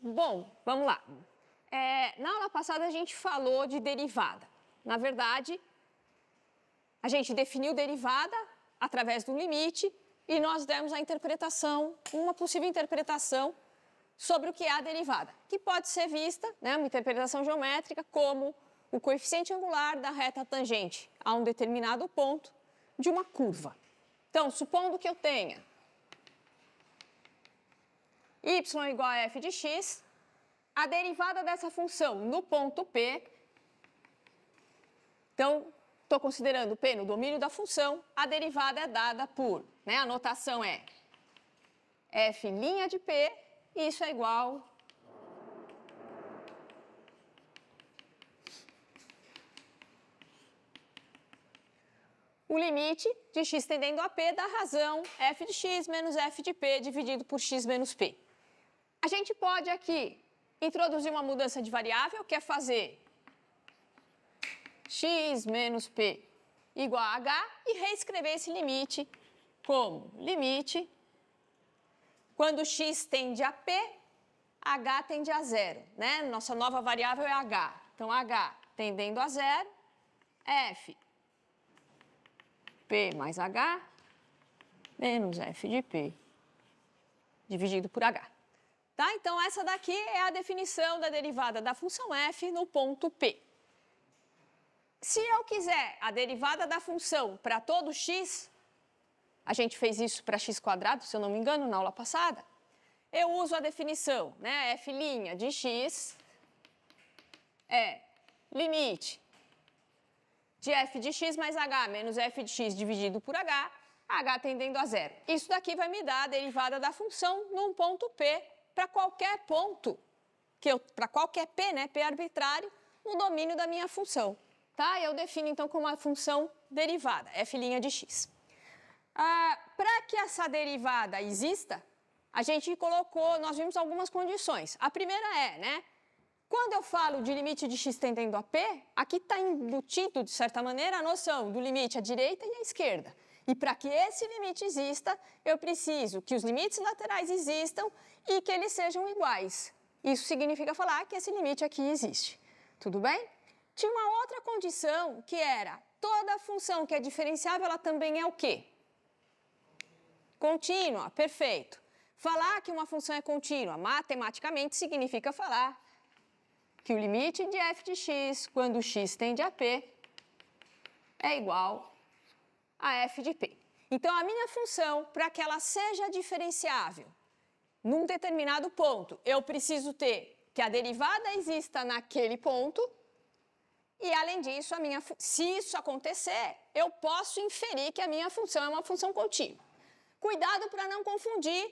Bom, vamos lá. É, na aula passada a gente falou de derivada. Na verdade, a gente definiu derivada através do limite e nós demos a interpretação, uma possível interpretação sobre o que é a derivada, que pode ser vista, né, uma interpretação geométrica, como o coeficiente angular da reta tangente a um determinado ponto de uma curva. Então, supondo que eu tenha y igual a f de x, a derivada dessa função no ponto P, então estou considerando P no domínio da função, a derivada é dada por, né, a notação é f' de P, isso é igual o limite de x tendendo a p da razão f de x menos f de p dividido por x menos p. A gente pode aqui introduzir uma mudança de variável, que é fazer x menos p igual a h e reescrever esse limite como limite quando x tende a p, h tende a zero, né? Nossa nova variável é h. Então, h tendendo a zero, f p mais h menos f de p dividido por h. Tá? Então, essa daqui é a definição da derivada da função f no ponto P. Se eu quiser a derivada da função para todo x, a gente fez isso para x quadrado, se eu não me engano, na aula passada, eu uso a definição, né, f' de x é limite de f de x mais h menos f de x dividido por h, h tendendo a zero. Isso daqui vai me dar a derivada da função num ponto P para qualquer ponto, que eu para qualquer P, né, P arbitrário, no domínio da minha função. Tá? Eu defino então como uma função derivada, f' de x. Ah, para que essa derivada exista, a gente colocou, nós vimos algumas condições. A primeira é, né? Quando eu falo de limite de x tendendo a p, aqui está embutido, de certa maneira, a noção do limite à direita e à esquerda. E para que esse limite exista, eu preciso que os limites laterais existam e que eles sejam iguais. Isso significa falar que esse limite aqui existe. Tudo bem? Tinha uma outra condição que era toda função que é diferenciável, ela também é o quê? Contínua, perfeito. Falar que uma função é contínua matematicamente significa falar que o limite de f de x, quando x tende a p, é igual a f de P. Então, a minha função, para que ela seja diferenciável num determinado ponto, eu preciso ter que a derivada exista naquele ponto e, além disso, a minha, se isso acontecer, eu posso inferir que a minha função é uma função contínua. Cuidado para não confundir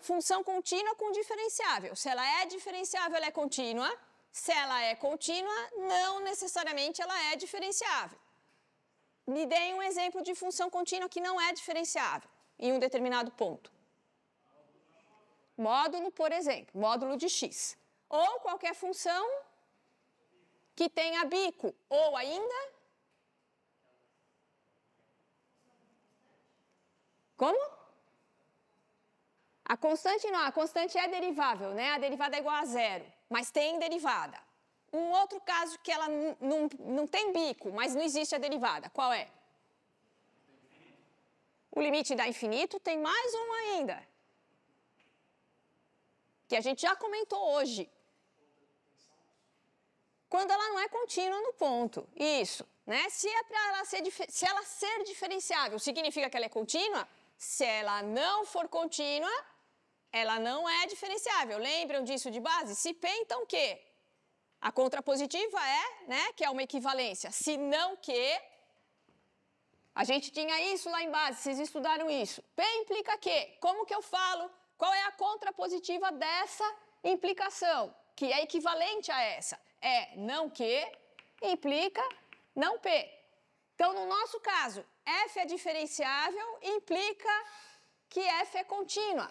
função contínua com diferenciável. Se ela é diferenciável, ela é contínua. Se ela é contínua, não necessariamente ela é diferenciável me deem um exemplo de função contínua que não é diferenciável em um determinado ponto. Módulo, por exemplo, módulo de x. Ou qualquer função que tenha bico, ou ainda... Como? A constante não, a constante é derivável, né? A derivada é igual a zero, mas tem derivada. Um outro caso que ela não, tem bico, mas não existe a derivada, qual é? O limite da infinito tem mais um ainda. Que a gente já comentou hoje. Quando ela não é contínua no ponto. Isso. Né? Se, é para ela ser, se ela ser diferenciável, significa que ela é contínua? Se ela não for contínua, ela não é diferenciável. Lembram disso de base? Se P, então o quê? A contrapositiva é, né, que é uma equivalência, Se não que a gente tinha isso lá em base, vocês estudaram isso. P implica que, como que eu falo? Qual é a contrapositiva dessa implicação, que é equivalente a essa? É não que implica não P. Então, no nosso caso, F é diferenciável implica que F é contínua.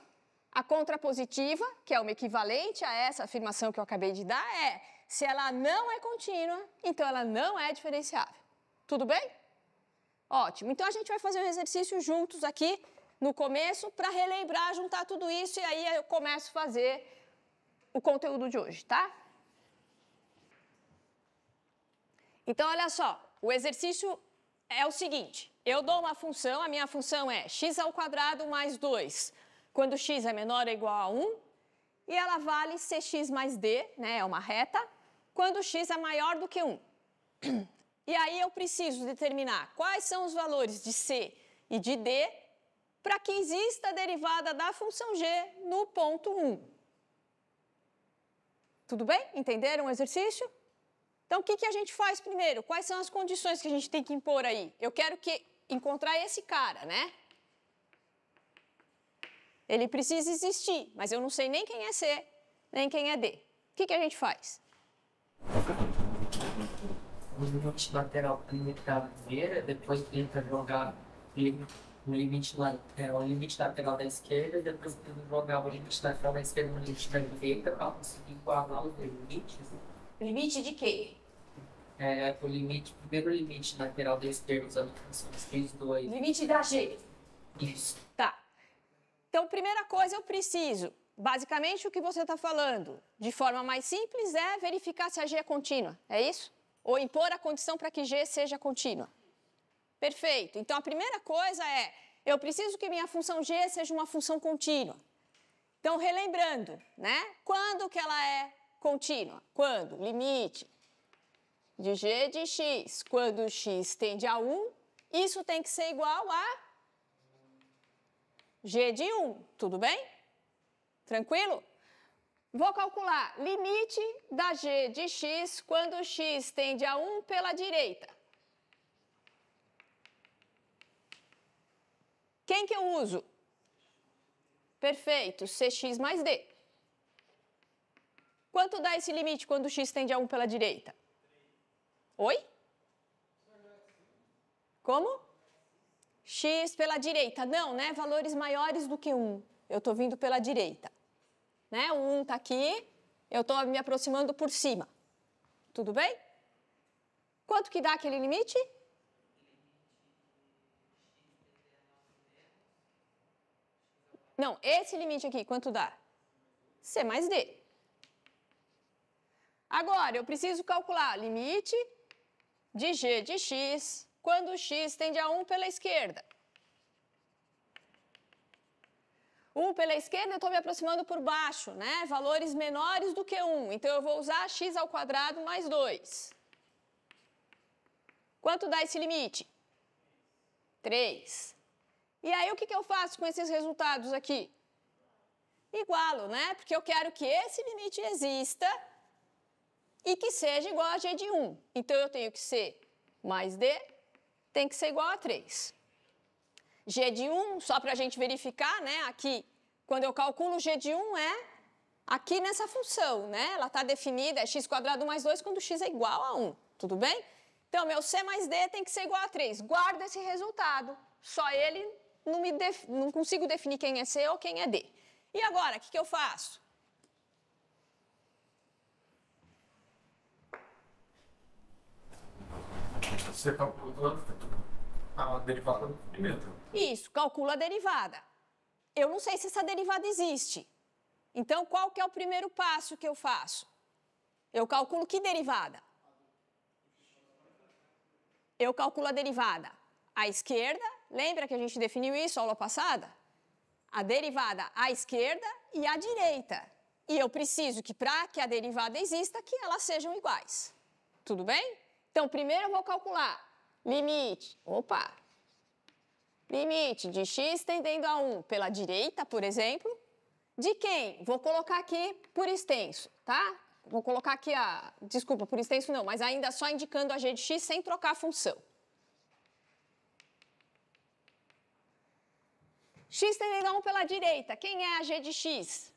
A contrapositiva, que é uma equivalente a essa afirmação que eu acabei de dar, é se ela não é contínua, então ela não é diferenciável. Tudo bem? Ótimo. Então a gente vai fazer um exercício juntos aqui no começo para relembrar, juntar tudo isso e aí eu começo a fazer o conteúdo de hoje, tá? Então olha só, o exercício é o seguinte: eu dou uma função, a minha função é x ao quadrado mais 2. Quando x é menor ou é igual a 1, e ela vale cx mais d, né? É uma reta quando x é maior do que 1. E aí eu preciso determinar quais são os valores de c e de d para que exista a derivada da função g no ponto 1. Tudo bem? Entenderam o exercício? Então, o que, que a gente faz primeiro? Quais são as condições que a gente tem que impor aí? Eu quero que encontrar esse cara, né? Ele precisa existir, mas eu não sei nem quem é C, nem quem é D. O que, que a gente faz? o limite lateral limite da primeira, depois tenta jogar é, o limite lateral, limite lateral da esquerda, depois tenta jogar o limite lateral da esquerda no limite da direita para conseguir igualar os limites. Limite de quê? É, o limite, o primeiro limite lateral da esquerda usando funções x dois Limite da G. Isso. Tá. Então, primeira coisa, eu preciso basicamente o que você está falando, de forma mais simples, é verificar se a G é contínua, é isso? Ou impor a condição para que G seja contínua. Perfeito. Então a primeira coisa é, eu preciso que minha função G seja uma função contínua. Então relembrando, né? Quando que ela é contínua? Quando? Limite de G de x, quando x tende a 1, isso tem que ser igual a G de 1, tudo bem? Tranquilo? Vou calcular limite da g de x quando x tende a 1 pela direita. Quem que eu uso? Perfeito, cx mais d. Quanto dá esse limite quando x tende a 1 pela direita? Oi? Como? x pela direita. Não, né? Valores maiores do que 1. Eu estou vindo pela direita né? O 1 está aqui, eu estou me aproximando por cima. Tudo bem? Quanto que dá aquele limite? Não, esse limite aqui, quanto dá? C mais D. Agora, eu preciso calcular limite de g de x quando x tende a 1 pela esquerda. 1 pela esquerda, eu estou me aproximando por baixo, né? Valores menores do que 1. Então, eu vou usar x ao quadrado mais 2. Quanto dá esse limite? 3. E aí, o que, que eu faço com esses resultados aqui? Igualo, né? Porque eu quero que esse limite exista e que seja igual a g de 1. Então, eu tenho que ser mais d tem que ser igual a 3. G de 1, só para a gente verificar, né? Aqui, quando eu calculo G de 1 é aqui nessa função, né? Ela está definida, é x² mais 2 quando x é igual a 1, tudo bem? Então, meu C mais D tem que ser igual a 3. Guarda esse resultado. Só ele não, me def... não consigo definir quem é C ou quem é D. E agora, o que, que eu faço? Você calculou a derivada do comprimento. Isso, calcula a derivada. Eu não sei se essa derivada existe. Então, qual que é o primeiro passo que eu faço? Eu calculo que derivada? Eu calculo a derivada à esquerda. Lembra que a gente definiu isso aula passada? A derivada à esquerda e à direita. E eu preciso que, para que a derivada exista, que elas sejam iguais. Tudo bem? Então, primeiro eu vou calcular limite, opa, limite de x tendendo a 1 pela direita, por exemplo, de quem? Vou colocar aqui por extenso, tá? Vou colocar aqui a, desculpa, por extenso não, mas ainda só indicando a g de x sem trocar a função. x tendendo a 1 pela direita, quem é a g de x?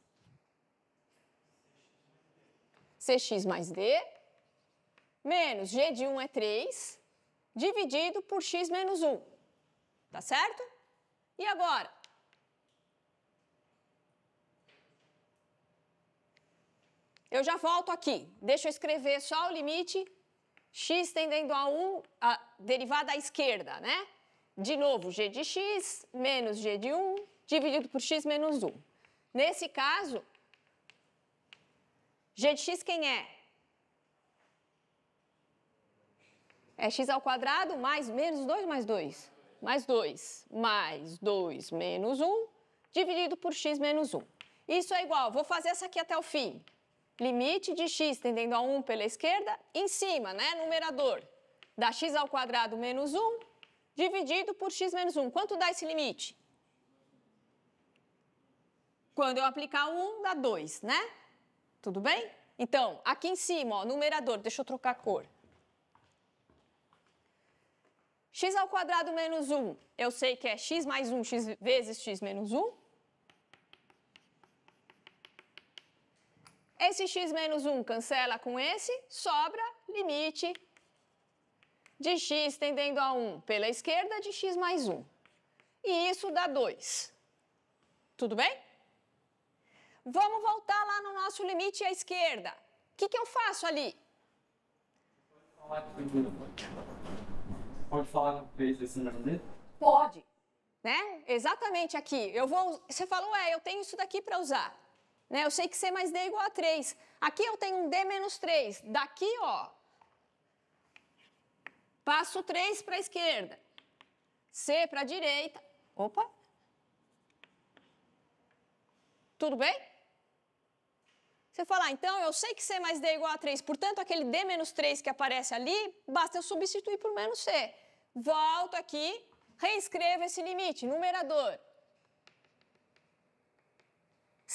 cx mais d, menos g de 1 é 3, dividido por x menos 1. Tá certo? E agora? Eu já volto aqui. Deixa eu escrever só o limite x tendendo a 1, a derivada à esquerda, né? De novo, g de x menos g de 1 dividido por x menos 1. Nesse caso, g de x quem é? é x ao quadrado mais menos 2 mais 2, mais 2, mais 2 menos 1, dividido por x menos 1. Isso é igual, vou fazer essa aqui até o fim. Limite de x tendendo a 1 pela esquerda, em cima, né, numerador, da x ao quadrado menos 1, dividido por x menos 1. Quanto dá esse limite? Quando eu aplicar 1, dá 2, né? Tudo bem? Então, aqui em cima, ó, numerador, deixa eu trocar a cor x ao quadrado menos 1, eu sei que é x mais 1 x vezes x menos 1. Esse x menos 1 cancela com esse, sobra limite de x tendendo a 1 pela esquerda de x mais 1. E isso dá 2. Tudo bem? Vamos voltar lá no nosso limite à esquerda. O que, que eu faço ali? falar Pode Pode falar no Face desse nome dele? Pode. Né? Exatamente aqui. Eu vou. Você falou, é, eu tenho isso daqui para usar. Né? Eu sei que C mais D é igual a 3. Aqui eu tenho um D menos 3. Daqui, ó. Passo 3 para a esquerda. C para a direita. Opa! Tudo bem? Você fala, ah, então eu sei que C mais D é igual a 3, portanto aquele D menos 3 que aparece ali, basta eu substituir por menos C. Volto aqui, reescrevo esse limite, numerador.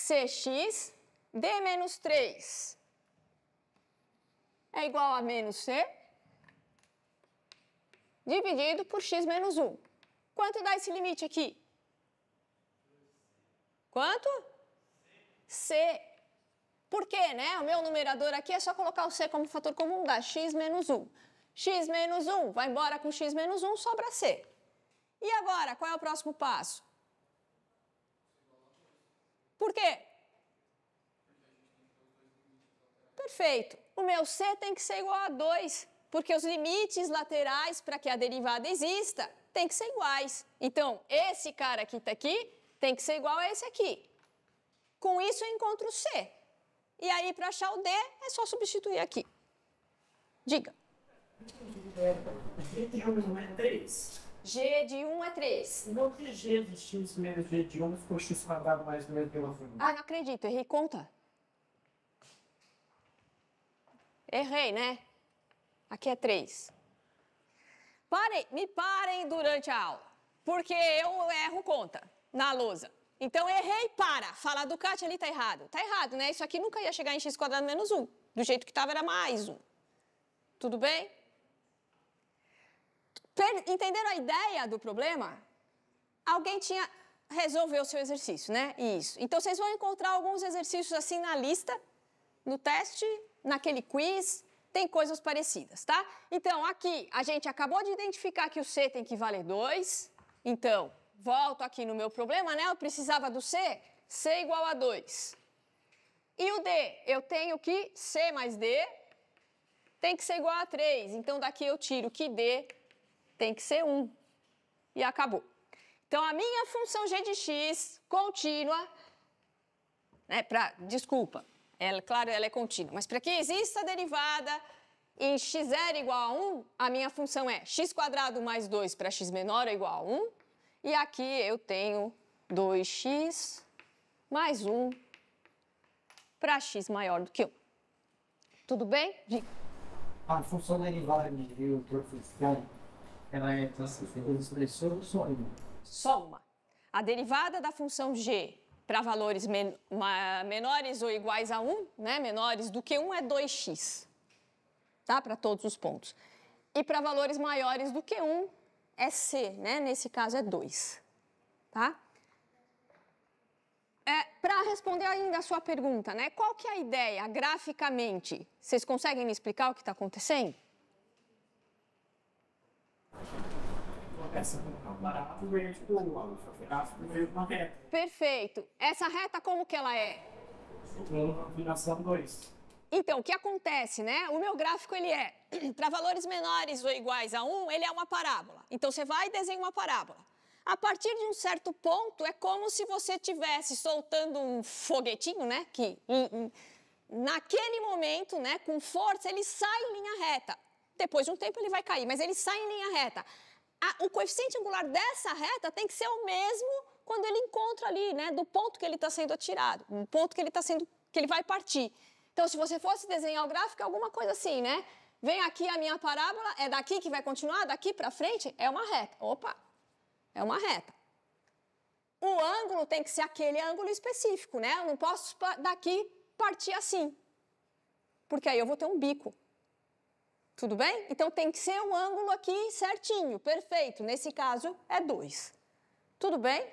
Cx, D menos 3 é igual a menos C dividido por x menos 1. Quanto dá esse limite aqui? Quanto? C. Por quê, né? O meu numerador aqui é só colocar o C como fator comum, dá x menos 1. x menos 1 vai embora com x menos 1, sobra C. E agora, qual é o próximo passo? Por quê? Perfeito. O meu C tem que ser igual a 2, porque os limites laterais para que a derivada exista tem que ser iguais. Então, esse cara aqui está aqui, tem que ser igual a esse aqui. Com isso, eu encontro o C. E aí, para achar o D, é só substituir aqui. Diga. G de 1 é 3. G de 1 é 3. Não que G de x menos G de 1 ficou x quadrado mais do menos pela família. Ah, não acredito. Errei conta. Errei, né? Aqui é 3. Parem, me parem durante a aula, porque eu erro conta na lousa. Então, errei, para. Falar Ducati ali tá errado. Tá errado, né? Isso aqui nunca ia chegar em x quadrado menos 1. Do jeito que estava, era mais 1. Tudo bem? Per Entenderam a ideia do problema? Alguém tinha resolveu o seu exercício, né? Isso. Então, vocês vão encontrar alguns exercícios assim na lista, no teste, naquele quiz, tem coisas parecidas, tá? Então, aqui, a gente acabou de identificar que o C tem que valer 2. Então, volto aqui no meu problema, né? Eu precisava do C, C igual a 2. E o D? Eu tenho que C mais D tem que ser igual a 3. Então, daqui eu tiro que D tem que ser 1. E acabou. Então, a minha função g de x contínua, né, pra, desculpa, ela, claro, ela é contínua, mas para que exista a derivada em x0 igual a 1, a minha função é x² mais 2 para x menor ou é igual a 1, e aqui eu tenho 2x mais 1 para x maior do que 1. Tudo bem? A ah, função derivada de outra função, ela é transferida só uma. Só uma. A derivada da função g para valores men menores ou iguais a 1, né, menores do que 1 é 2x, tá? Para todos os pontos. E para valores maiores do que 1, é C, né? Nesse caso é 2, tá? É, Para responder ainda a sua pergunta, né? Qual que é a ideia, graficamente? Vocês conseguem me explicar o que está acontecendo? Essa gráfico é verde do gráfico veio uma reta. Perfeito. Essa reta como que ela é? Inclinação 2. Então, o que acontece, né? O meu gráfico ele é para valores menores ou iguais a 1, ele é uma parábola. Então você vai e desenha uma parábola. A partir de um certo ponto, é como se você tivesse soltando um foguetinho, né? Que naquele momento, né, com força, ele sai em linha reta. Depois de um tempo ele vai cair, mas ele sai em linha reta. A, o coeficiente angular dessa reta tem que ser o mesmo quando ele encontra ali, né, do ponto que ele está sendo atirado, do ponto que ele está sendo, que ele vai partir. Então, se você fosse desenhar o gráfico, é alguma coisa assim, né? Vem aqui a minha parábola, é daqui que vai continuar, daqui para frente é uma reta. Opa, é uma reta. O ângulo tem que ser aquele ângulo específico, né? Eu não posso daqui partir assim, porque aí eu vou ter um bico. Tudo bem? Então tem que ser um ângulo aqui certinho, perfeito. Nesse caso é 2. Tudo bem?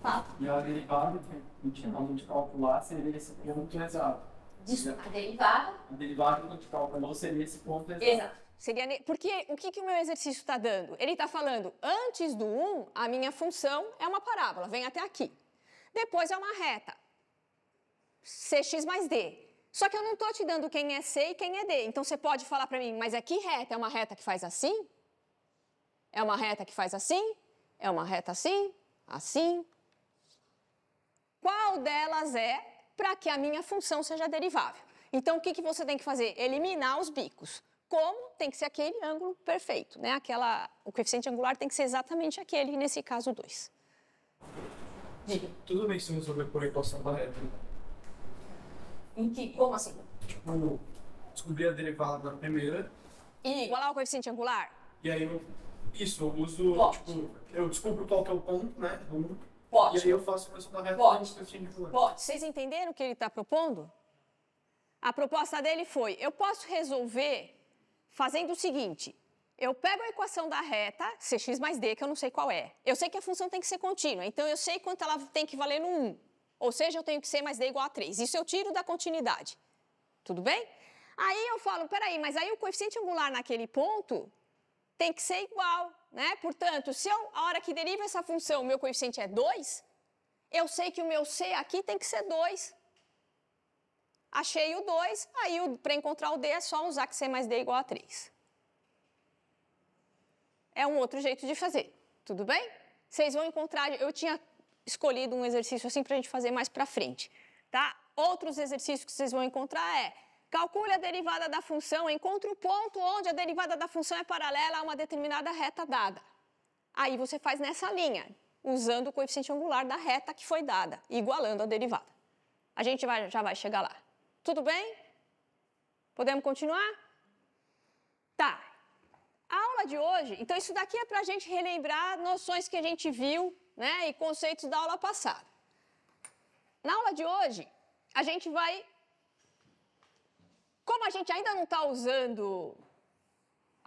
Fato. E a derivada a gente de calcular seria esse ponto exato. Disso, a derivada. A derivada radical tipo, para você nesse ponto exato. Né? Exato. Seria ne... Porque o que, que o meu exercício está dando? Ele está falando, antes do 1, a minha função é uma parábola, vem até aqui. Depois é uma reta, cx mais d. Só que eu não estou te dando quem é c e quem é d. Então você pode falar para mim, mas é que reta? É uma reta que faz assim? É uma reta que faz assim? É uma reta assim? Assim? Qual delas é para que a minha função seja derivável. Então, o que, que você tem que fazer? Eliminar os bicos. Como? Tem que ser aquele ângulo perfeito, né? Aquela, o coeficiente angular tem que ser exatamente aquele, nesse caso, 2. Tudo bem se eu resolver por equação da reta. Em que? Como assim? Tipo, descobrir a derivada da primeira. E igualar o coeficiente angular? E aí eu. Isso, eu uso. Pode. Tipo, eu descubro qual que é o ponto, né? Pode. E aí eu faço o personagem Pode. reta, de hoje. Pode. Vocês entenderam o que ele está propondo? A proposta dele foi: eu posso resolver fazendo o seguinte. Eu pego a equação da reta, cx mais d, que eu não sei qual é. Eu sei que a função tem que ser contínua, então eu sei quanto ela tem que valer no 1. Ou seja, eu tenho que ser mais d igual a 3. Isso eu tiro da continuidade. Tudo bem? Aí eu falo, peraí, mas aí o coeficiente angular naquele ponto tem que ser igual, né? Portanto, se eu, a hora que deriva essa função, meu coeficiente é 2, eu sei que o meu C aqui tem que ser 2. Achei o 2, aí para encontrar o D é só usar que C mais D é igual a 3. É um outro jeito de fazer, tudo bem? Vocês vão encontrar, eu tinha escolhido um exercício assim para a gente fazer mais para frente, tá? Outros exercícios que vocês vão encontrar é Calcule a derivada da função, encontre o ponto onde a derivada da função é paralela a uma determinada reta dada. Aí você faz nessa linha, usando o coeficiente angular da reta que foi dada, igualando a derivada. A gente vai, já vai chegar lá. Tudo bem? Podemos continuar? Tá. A aula de hoje, então isso daqui é para a gente relembrar noções que a gente viu né, e conceitos da aula passada. Na aula de hoje, a gente vai como a gente ainda não está usando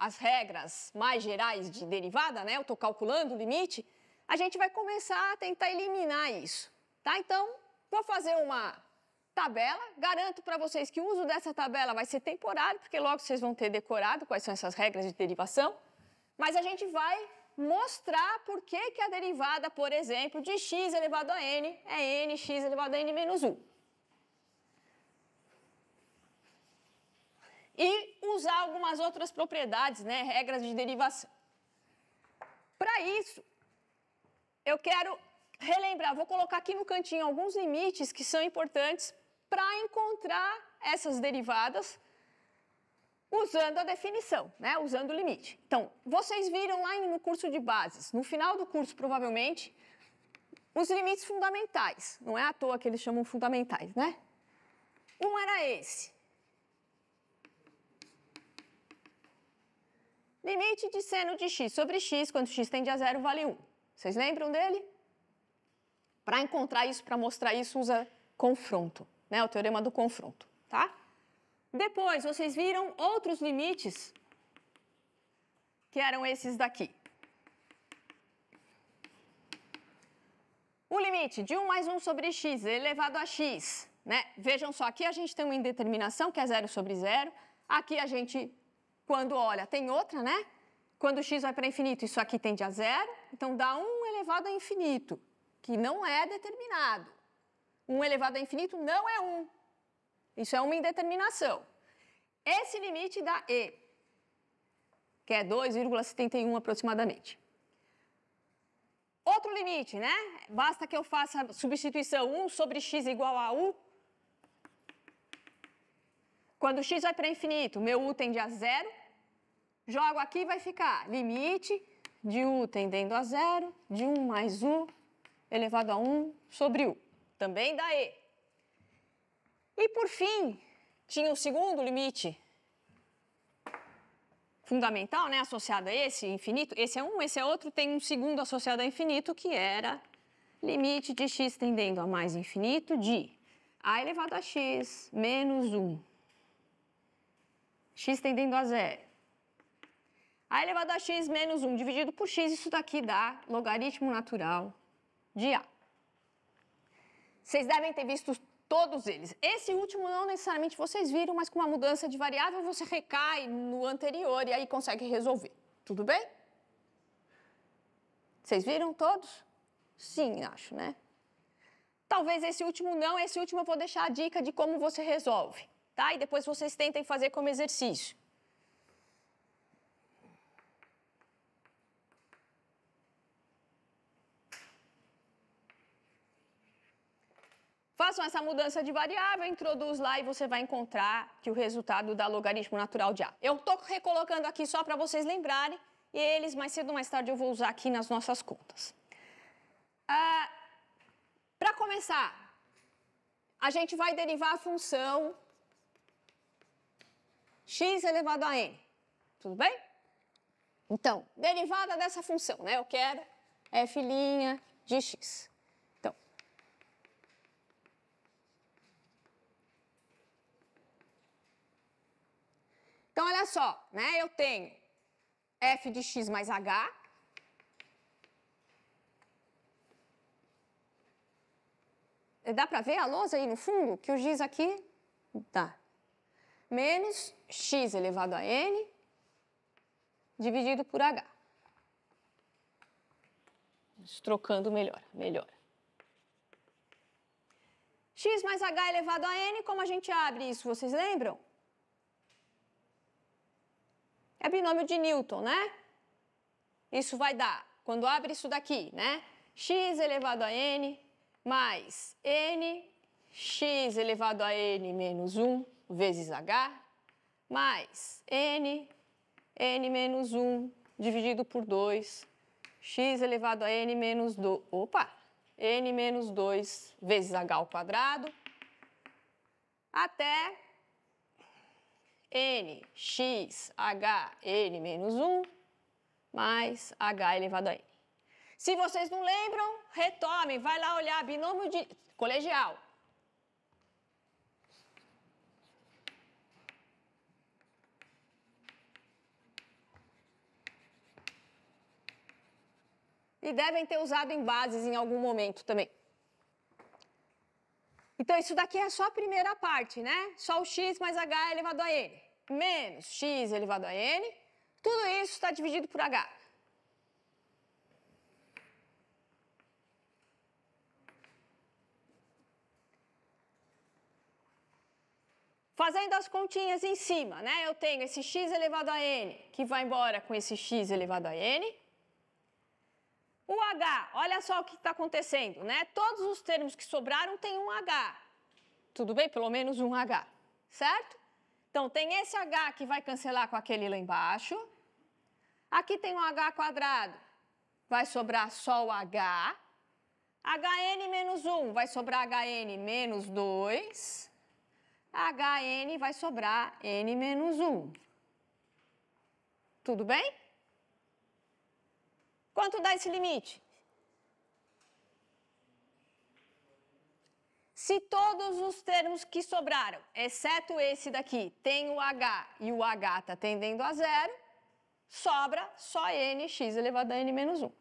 as regras mais gerais de derivada, né? Eu estou calculando o limite, a gente vai começar a tentar eliminar isso, tá? Então, vou fazer uma tabela, garanto para vocês que o uso dessa tabela vai ser temporário, porque logo vocês vão ter decorado quais são essas regras de derivação, mas a gente vai mostrar por que, que a derivada, por exemplo, de x elevado a n é nx elevado a n menos 1. e usar algumas outras propriedades, né, regras de derivação. Para isso, eu quero relembrar, vou colocar aqui no cantinho alguns limites que são importantes para encontrar essas derivadas usando a definição, né? usando o limite. Então, vocês viram lá no curso de bases, no final do curso, provavelmente, os limites fundamentais. Não é à toa que eles chamam fundamentais, né? Um era esse. Limite de seno de x sobre x, quando x tende a zero, vale 1. Vocês lembram dele? Para encontrar isso, para mostrar isso, usa confronto, né? o teorema do confronto. Tá? Depois, vocês viram outros limites, que eram esses daqui. O limite de 1 mais 1 sobre x elevado a x, né? Vejam só, aqui a gente tem uma indeterminação que é zero sobre zero. Aqui a gente quando olha, tem outra, né? Quando x vai para infinito, isso aqui tende a zero, então dá 1 elevado a infinito, que não é determinado. 1 elevado a infinito não é 1. Isso é uma indeterminação. Esse limite dá E, que é 2,71 aproximadamente. Outro limite, né? Basta que eu faça a substituição 1 sobre x igual a u. Quando x vai para infinito, meu u tende a zero. Jogo aqui, vai ficar limite de u tendendo a zero, de 1 mais u elevado a 1 sobre u. Também dá e. E por fim, tinha o segundo limite fundamental, né, associado a esse infinito. Esse é um, esse é outro, tem um segundo associado a infinito, que era limite de x tendendo a mais infinito de a elevado a x menos 1, x tendendo a zero a elevado a x menos 1 dividido por x, isso daqui dá logaritmo natural de A. Vocês devem ter visto todos eles. Esse último não necessariamente vocês viram, mas com uma mudança de variável você recai no anterior e aí consegue resolver. Tudo bem? Vocês viram todos? Sim, acho, né? Talvez esse último não, esse último eu vou deixar a dica de como você resolve, tá? E depois vocês tentem fazer como exercício. Façam essa mudança de variável, introduz lá e você vai encontrar que o resultado dá logaritmo natural de A. Eu estou recolocando aqui só para vocês lembrarem, e eles mais cedo ou mais tarde eu vou usar aqui nas nossas contas. Ah, para começar, a gente vai derivar a função x elevado a n, tudo bem? Então, derivada dessa função, né? Eu quero f' de x. Então, olha só, né? Eu tenho f de x mais h. Dá para ver a lousa aí no fundo? Que o giz aqui dá. Menos x elevado a n dividido por h. Trocando melhor, melhor x mais h elevado a n, como a gente abre isso, vocês lembram? é binômio de Newton, né? Isso vai dar, quando abre isso daqui, né? x elevado a n mais n x elevado a n menos 1 vezes h mais n n menos 1 dividido por 2 x elevado a n menos 2, opa, n menos 2 vezes h ao quadrado até n x h n menos 1 mais h elevado a n. Se vocês não lembram, retomem, vai lá olhar binômio de colegial. E devem ter usado em bases em algum momento também. Então, isso daqui é só a primeira parte, né? Só o x mais h elevado a n, menos x elevado a n. Tudo isso está dividido por h. Fazendo as continhas em cima, né? Eu tenho esse x elevado a n, que vai embora com esse x elevado a n. O H, olha só o que está acontecendo, né? Todos os termos que sobraram têm um H. Tudo bem? Pelo menos um H, certo? Então, tem esse H que vai cancelar com aquele lá embaixo. Aqui tem um H quadrado, vai sobrar só o H. HN menos 1, vai sobrar HN menos 2. HN vai sobrar N menos 1. Tudo bem? Quanto dá esse limite? Se todos os termos que sobraram, exceto esse daqui, tem o H e o H está tendendo a zero, sobra só nx elevado a n menos 1.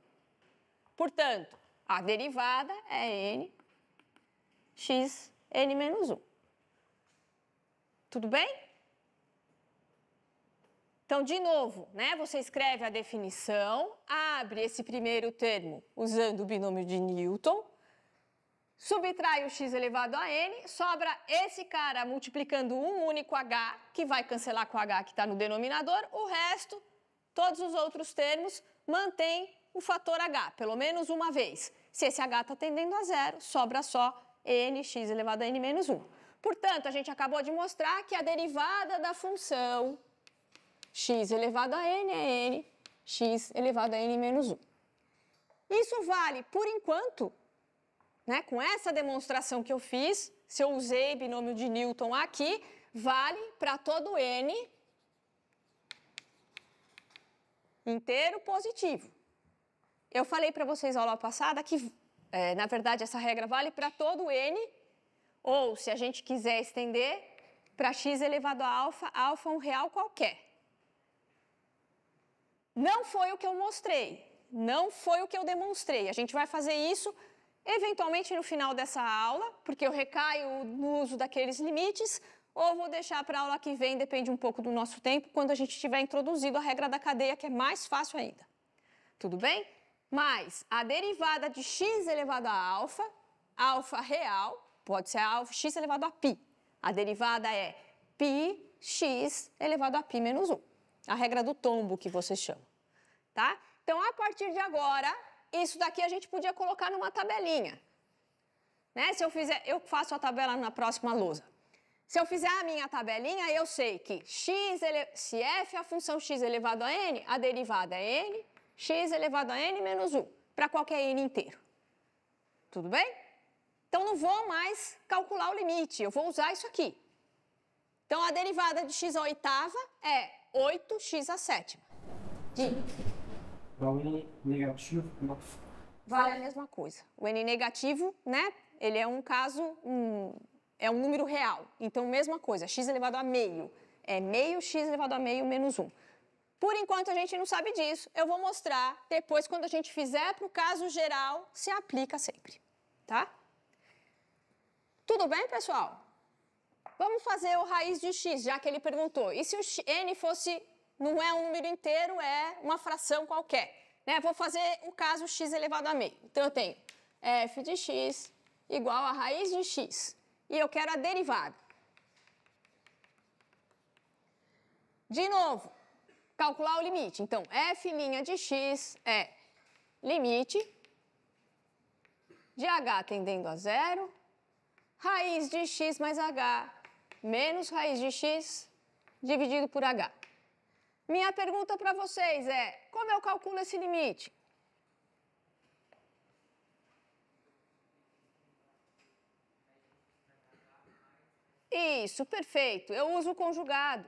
Portanto, a derivada é nx n menos 1. Tudo bem? Então, de novo, né? Você escreve a definição, abre esse primeiro termo usando o binômio de Newton, subtrai o x elevado a n, sobra esse cara multiplicando um único h, que vai cancelar com o h que está no denominador, o resto, todos os outros termos, mantém o fator h, pelo menos uma vez. Se esse h está tendendo a zero, sobra só nx elevado a n menos 1. Portanto, a gente acabou de mostrar que a derivada da função x elevado a n é n, x elevado a n menos 1. Isso vale, por enquanto, né, com essa demonstração que eu fiz, se eu usei binômio de Newton aqui, vale para todo n inteiro positivo. Eu falei para vocês na aula passada que, é, na verdade, essa regra vale para todo n, ou se a gente quiser estender, para x elevado a alfa, alfa um real qualquer. Não foi o que eu mostrei, não foi o que eu demonstrei. A gente vai fazer isso eventualmente no final dessa aula, porque eu recaio no uso daqueles limites, ou vou deixar para a aula que vem, depende um pouco do nosso tempo, quando a gente tiver introduzido a regra da cadeia, que é mais fácil ainda. Tudo bem? Mas a derivada de x elevado a alfa, alfa real, pode ser alfa, x elevado a π. A derivada é x elevado a π menos 1. A regra do tombo que vocês chamam tá? Então, a partir de agora, isso daqui a gente podia colocar numa tabelinha. Né? Se eu fizer, eu faço a tabela na próxima lousa. Se eu fizer a minha tabelinha, eu sei que x ele... se f é a função x elevado a n, a derivada é n, x elevado a n menos 1, para qualquer n inteiro. Tudo bem? Então, não vou mais calcular o limite, eu vou usar isso aqui. Então, a derivada de x à oitava é 8x à sétima. De... Para o N negativo, Vale a mesma coisa. O N negativo, né? Ele é um caso, um, é um número real. Então, mesma coisa, x elevado a meio. É meio x elevado a meio menos 1. Por enquanto, a gente não sabe disso. Eu vou mostrar depois, quando a gente fizer para o caso geral, se aplica sempre, tá? Tudo bem, pessoal? Vamos fazer o raiz de x, já que ele perguntou. E se o n fosse não é um número inteiro, é uma fração qualquer. Né? Vou fazer o caso x elevado a meio. Então, eu tenho f de x igual a raiz de x. E eu quero a derivada. De novo, calcular o limite. Então, f' de x é limite de h tendendo a zero, raiz de x mais h menos raiz de x dividido por h. Minha pergunta para vocês é: como eu calculo esse limite? Isso, perfeito. Eu uso o conjugado.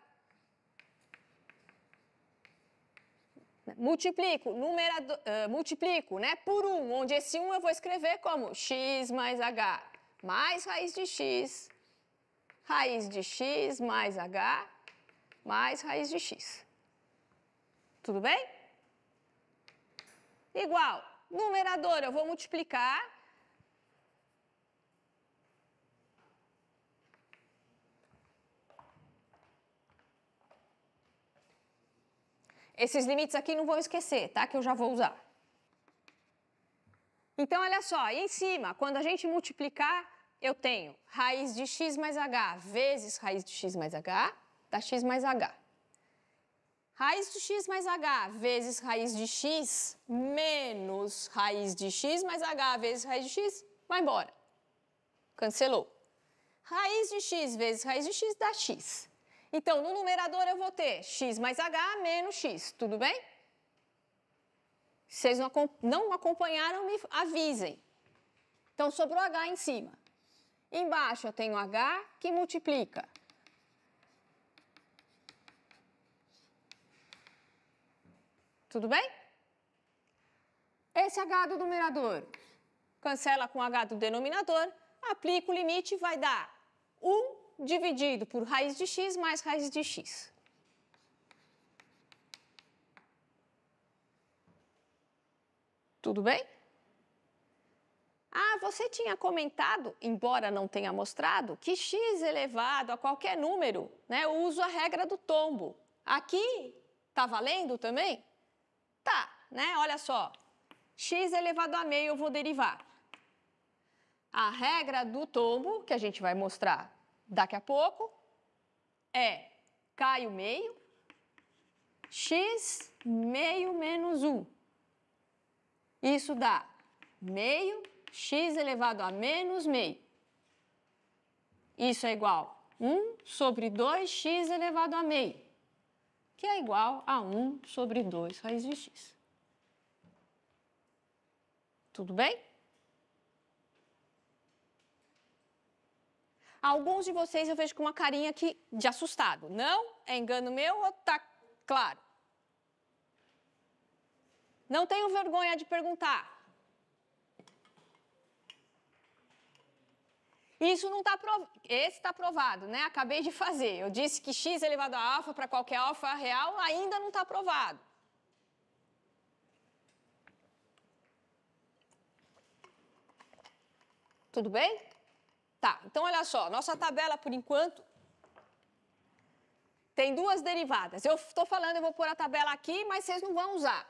Multiplico, numerado, uh, multiplico né, por 1, um, onde esse 1 um eu vou escrever como x mais h mais raiz de x, raiz de x mais h mais raiz de x. Tudo bem? Igual. Numerador, eu vou multiplicar. Esses limites aqui não vão esquecer, tá? Que eu já vou usar. Então, olha só, em cima, quando a gente multiplicar, eu tenho raiz de x mais h vezes raiz de x mais h, dá x mais h. Raiz de x mais h vezes raiz de x menos raiz de x mais h vezes raiz de x, vai embora. Cancelou. Raiz de x vezes raiz de x dá x. Então, no numerador eu vou ter x mais h menos x, tudo bem? Se vocês não acompanharam, me avisem. Então, sobrou h em cima. Embaixo eu tenho h que multiplica Tudo bem? Esse H do numerador cancela com H do denominador, aplica o limite e vai dar 1 dividido por raiz de x mais raiz de x. Tudo bem? Ah, você tinha comentado, embora não tenha mostrado, que x elevado a qualquer número, né, eu uso a regra do tombo. Aqui, tá valendo também? tá, né? Olha só. x elevado a meio eu vou derivar. A regra do tombo, que a gente vai mostrar daqui a pouco, é cai o meio, x meio menos 1. Isso dá meio x elevado a menos meio. Isso é igual a 1 sobre 2x elevado a meio que é igual a 1 sobre 2 raiz de x. Tudo bem? Alguns de vocês eu vejo com uma carinha aqui de assustado. Não? É engano meu ou tá claro? Não tenho vergonha de perguntar. Isso não está provado. Esse está provado, né? Acabei de fazer. Eu disse que x elevado a alfa para qualquer alfa real ainda não está provado. Tudo bem? Tá, então olha só, nossa tabela por enquanto tem duas derivadas. Eu estou falando, eu vou pôr a tabela aqui, mas vocês não vão usar.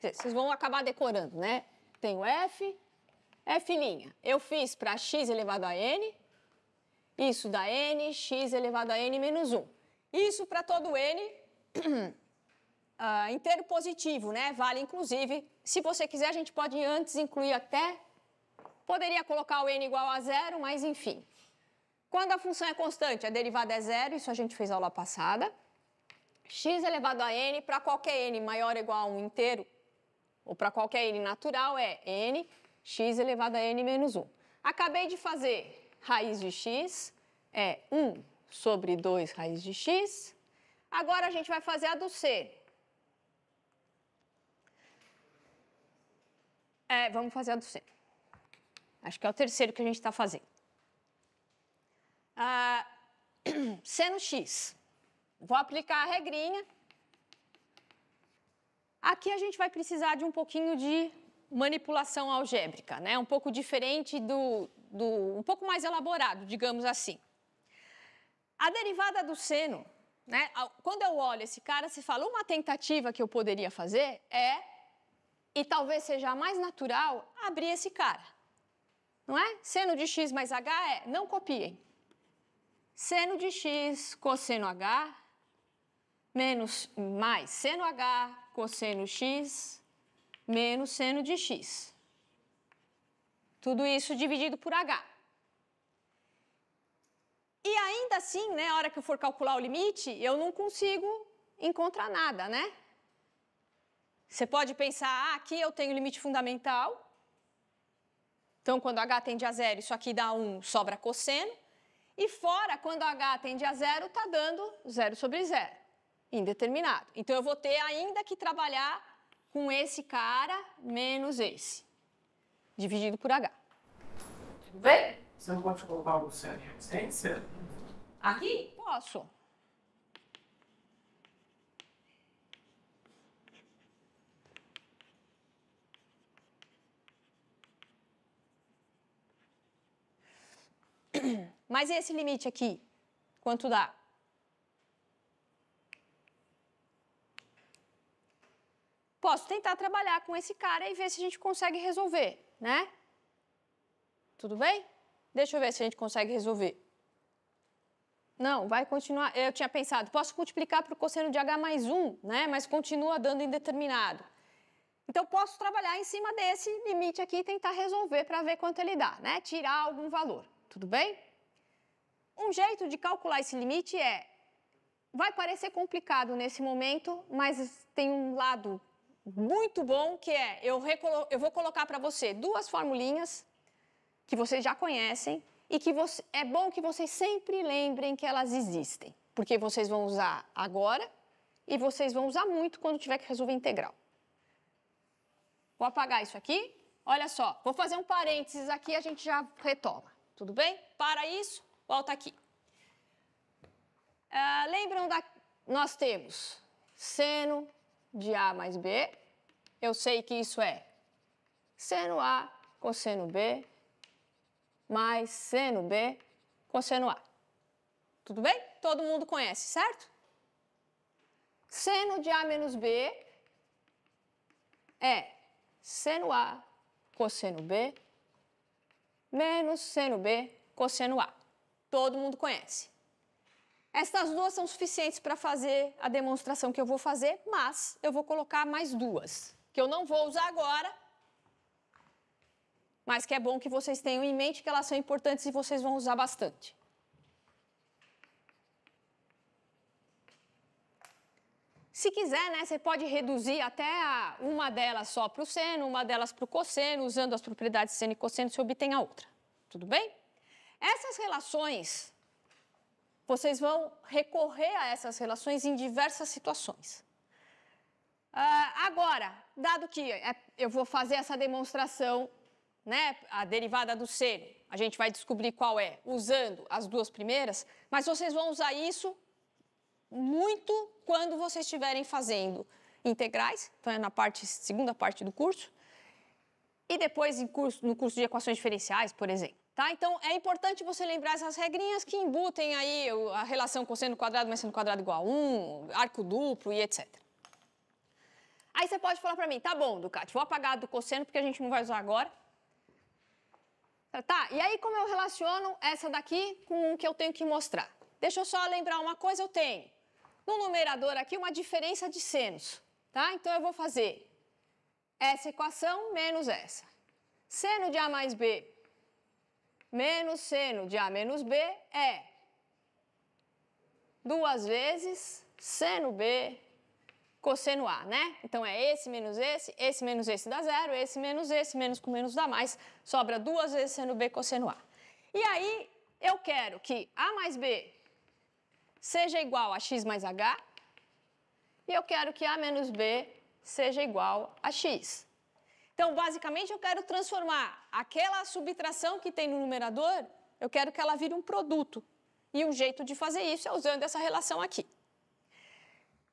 Vocês vão acabar decorando, né? tem o f, f'. Eu fiz para x elevado a n, isso dá n, x elevado a n menos 1. Isso para todo n uh, inteiro positivo, né? Vale, inclusive, se você quiser, a gente pode antes incluir até... Poderia colocar o n igual a zero, mas enfim. Quando a função é constante, a derivada é zero, isso a gente fez aula passada. x elevado a n, para qualquer n maior ou igual a 1 inteiro, ou para qualquer n natural, é n x elevado a n menos 1. Acabei de fazer raiz de x, é 1 sobre 2 raiz de x. Agora a gente vai fazer a do C. É, vamos fazer a do C. Acho que é o terceiro que a gente está fazendo. Ah, seno x. Vou aplicar a regrinha Aqui a gente vai precisar de um pouquinho de manipulação algébrica, né? Um pouco diferente do, do um pouco mais elaborado, digamos assim. A derivada do seno, né? Quando eu olho esse cara, se fala uma tentativa que eu poderia fazer é e talvez seja mais natural abrir esse cara, não é? Seno de x mais h é, não copiem. Seno de x cosseno h menos mais seno h cosseno x menos seno de x. Tudo isso dividido por h. E ainda assim, né, hora que eu for calcular o limite, eu não consigo encontrar nada, né? Você pode pensar, ah, aqui eu tenho limite fundamental. Então, quando h tende a zero, isso aqui dá 1, sobra cosseno. E fora, quando h tende a zero, está dando zero sobre zero indeterminado. Então eu vou ter ainda que trabalhar com esse cara menos esse, dividido por H. Vê? Você não pode colocar o seu em Aqui? Posso. Mas esse limite aqui, quanto dá? Posso tentar trabalhar com esse cara e ver se a gente consegue resolver, né? Tudo bem? Deixa eu ver se a gente consegue resolver. Não, vai continuar. Eu tinha pensado, posso multiplicar para o cosseno de h mais 1, né? Mas continua dando indeterminado. Então, posso trabalhar em cima desse limite aqui e tentar resolver para ver quanto ele dá, né? Tirar algum valor. Tudo bem? Um jeito de calcular esse limite é. Vai parecer complicado nesse momento, mas tem um lado muito bom que é, eu, eu vou colocar para você duas formulinhas que vocês já conhecem e que você, é bom que vocês sempre lembrem que elas existem, porque vocês vão usar agora e vocês vão usar muito quando tiver que resolver integral. Vou apagar isso aqui. Olha só, vou fazer um parênteses aqui e a gente já retoma. Tudo bem? Para isso, volta aqui. Ah, lembram da... Nós temos seno, de A mais B, eu sei que isso é seno A, cosseno B, mais seno B, cosseno A. Tudo bem? Todo mundo conhece, certo? Seno de A menos B é seno A, cosseno B, menos seno B, cosseno A. Todo mundo conhece. Estas duas são suficientes para fazer a demonstração que eu vou fazer, mas eu vou colocar mais duas, que eu não vou usar agora, mas que é bom que vocês tenham em mente que elas são importantes e vocês vão usar bastante. Se quiser, né, você pode reduzir até uma delas só para o seno, uma delas para o cosseno, usando as propriedades seno e cosseno, você obtém a outra. Tudo bem? Essas relações vocês vão recorrer a essas relações em diversas situações. Uh, agora, dado que é, eu vou fazer essa demonstração, né, a derivada do seno, a gente vai descobrir qual é usando as duas primeiras, mas vocês vão usar isso muito quando vocês estiverem fazendo integrais, então é na parte, segunda parte do curso, e depois curso, no curso de equações diferenciais, por exemplo. Tá? Então, é importante você lembrar essas regrinhas que embutem aí a relação cosseno quadrado mais seno quadrado igual a 1, arco duplo e etc. Aí você pode falar para mim, tá bom, Ducati, vou apagar do cosseno porque a gente não vai usar agora. Tá, e aí como eu relaciono essa daqui com o que eu tenho que mostrar? Deixa eu só lembrar uma coisa, eu tenho no numerador aqui uma diferença de senos, tá? Então eu vou fazer essa equação menos essa. Seno de A mais B Menos seno de A menos B é duas vezes seno B cosseno A, né? Então é esse menos esse, esse menos esse dá zero, esse menos esse, menos com menos dá mais, sobra duas vezes seno B cosseno A. E aí eu quero que A mais B seja igual a x mais h e eu quero que A menos B seja igual a x. Então, basicamente, eu quero transformar aquela subtração que tem no numerador, eu quero que ela vire um produto. E um jeito de fazer isso é usando essa relação aqui.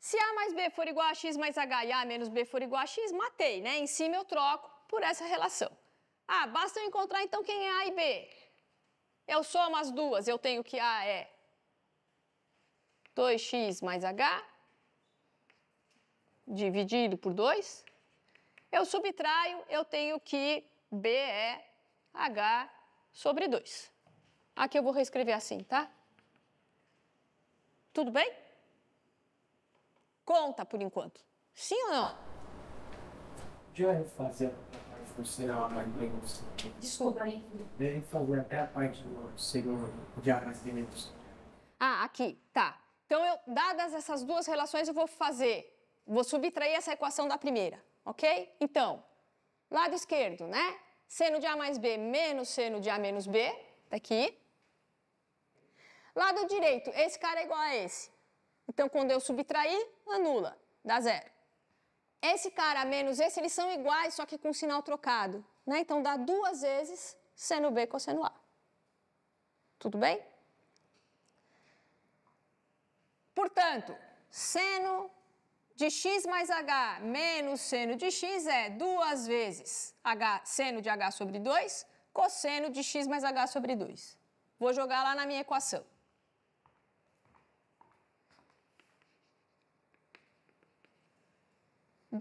Se A mais B for igual a X mais H e A menos B for igual a X, matei, né? Em cima eu troco por essa relação. Ah, basta eu encontrar então quem é A e B. Eu somo as duas, eu tenho que A é 2x mais H dividido por 2 eu subtraio, eu tenho que BEH sobre 2. Aqui eu vou reescrever assim, tá? Tudo bem? Conta por enquanto. Sim ou não? Já eu fazer mais Desculpa aí. Deve fazer até a parte do segundo de agradecimentos. Ah, aqui, tá. Então, eu, dadas essas duas relações, eu vou fazer, vou subtrair essa equação da primeira ok? Então, lado esquerdo, né? Seno de A mais B menos seno de A menos B, daqui. Tá lado direito, esse cara é igual a esse. Então, quando eu subtrair, anula, dá zero. Esse cara menos esse, eles são iguais, só que com sinal trocado. Né? Então, dá duas vezes seno B cosseno A. Tudo bem? Portanto, seno de x mais h menos seno de x é duas vezes h, seno de h sobre 2, cosseno de x mais h sobre 2. Vou jogar lá na minha equação.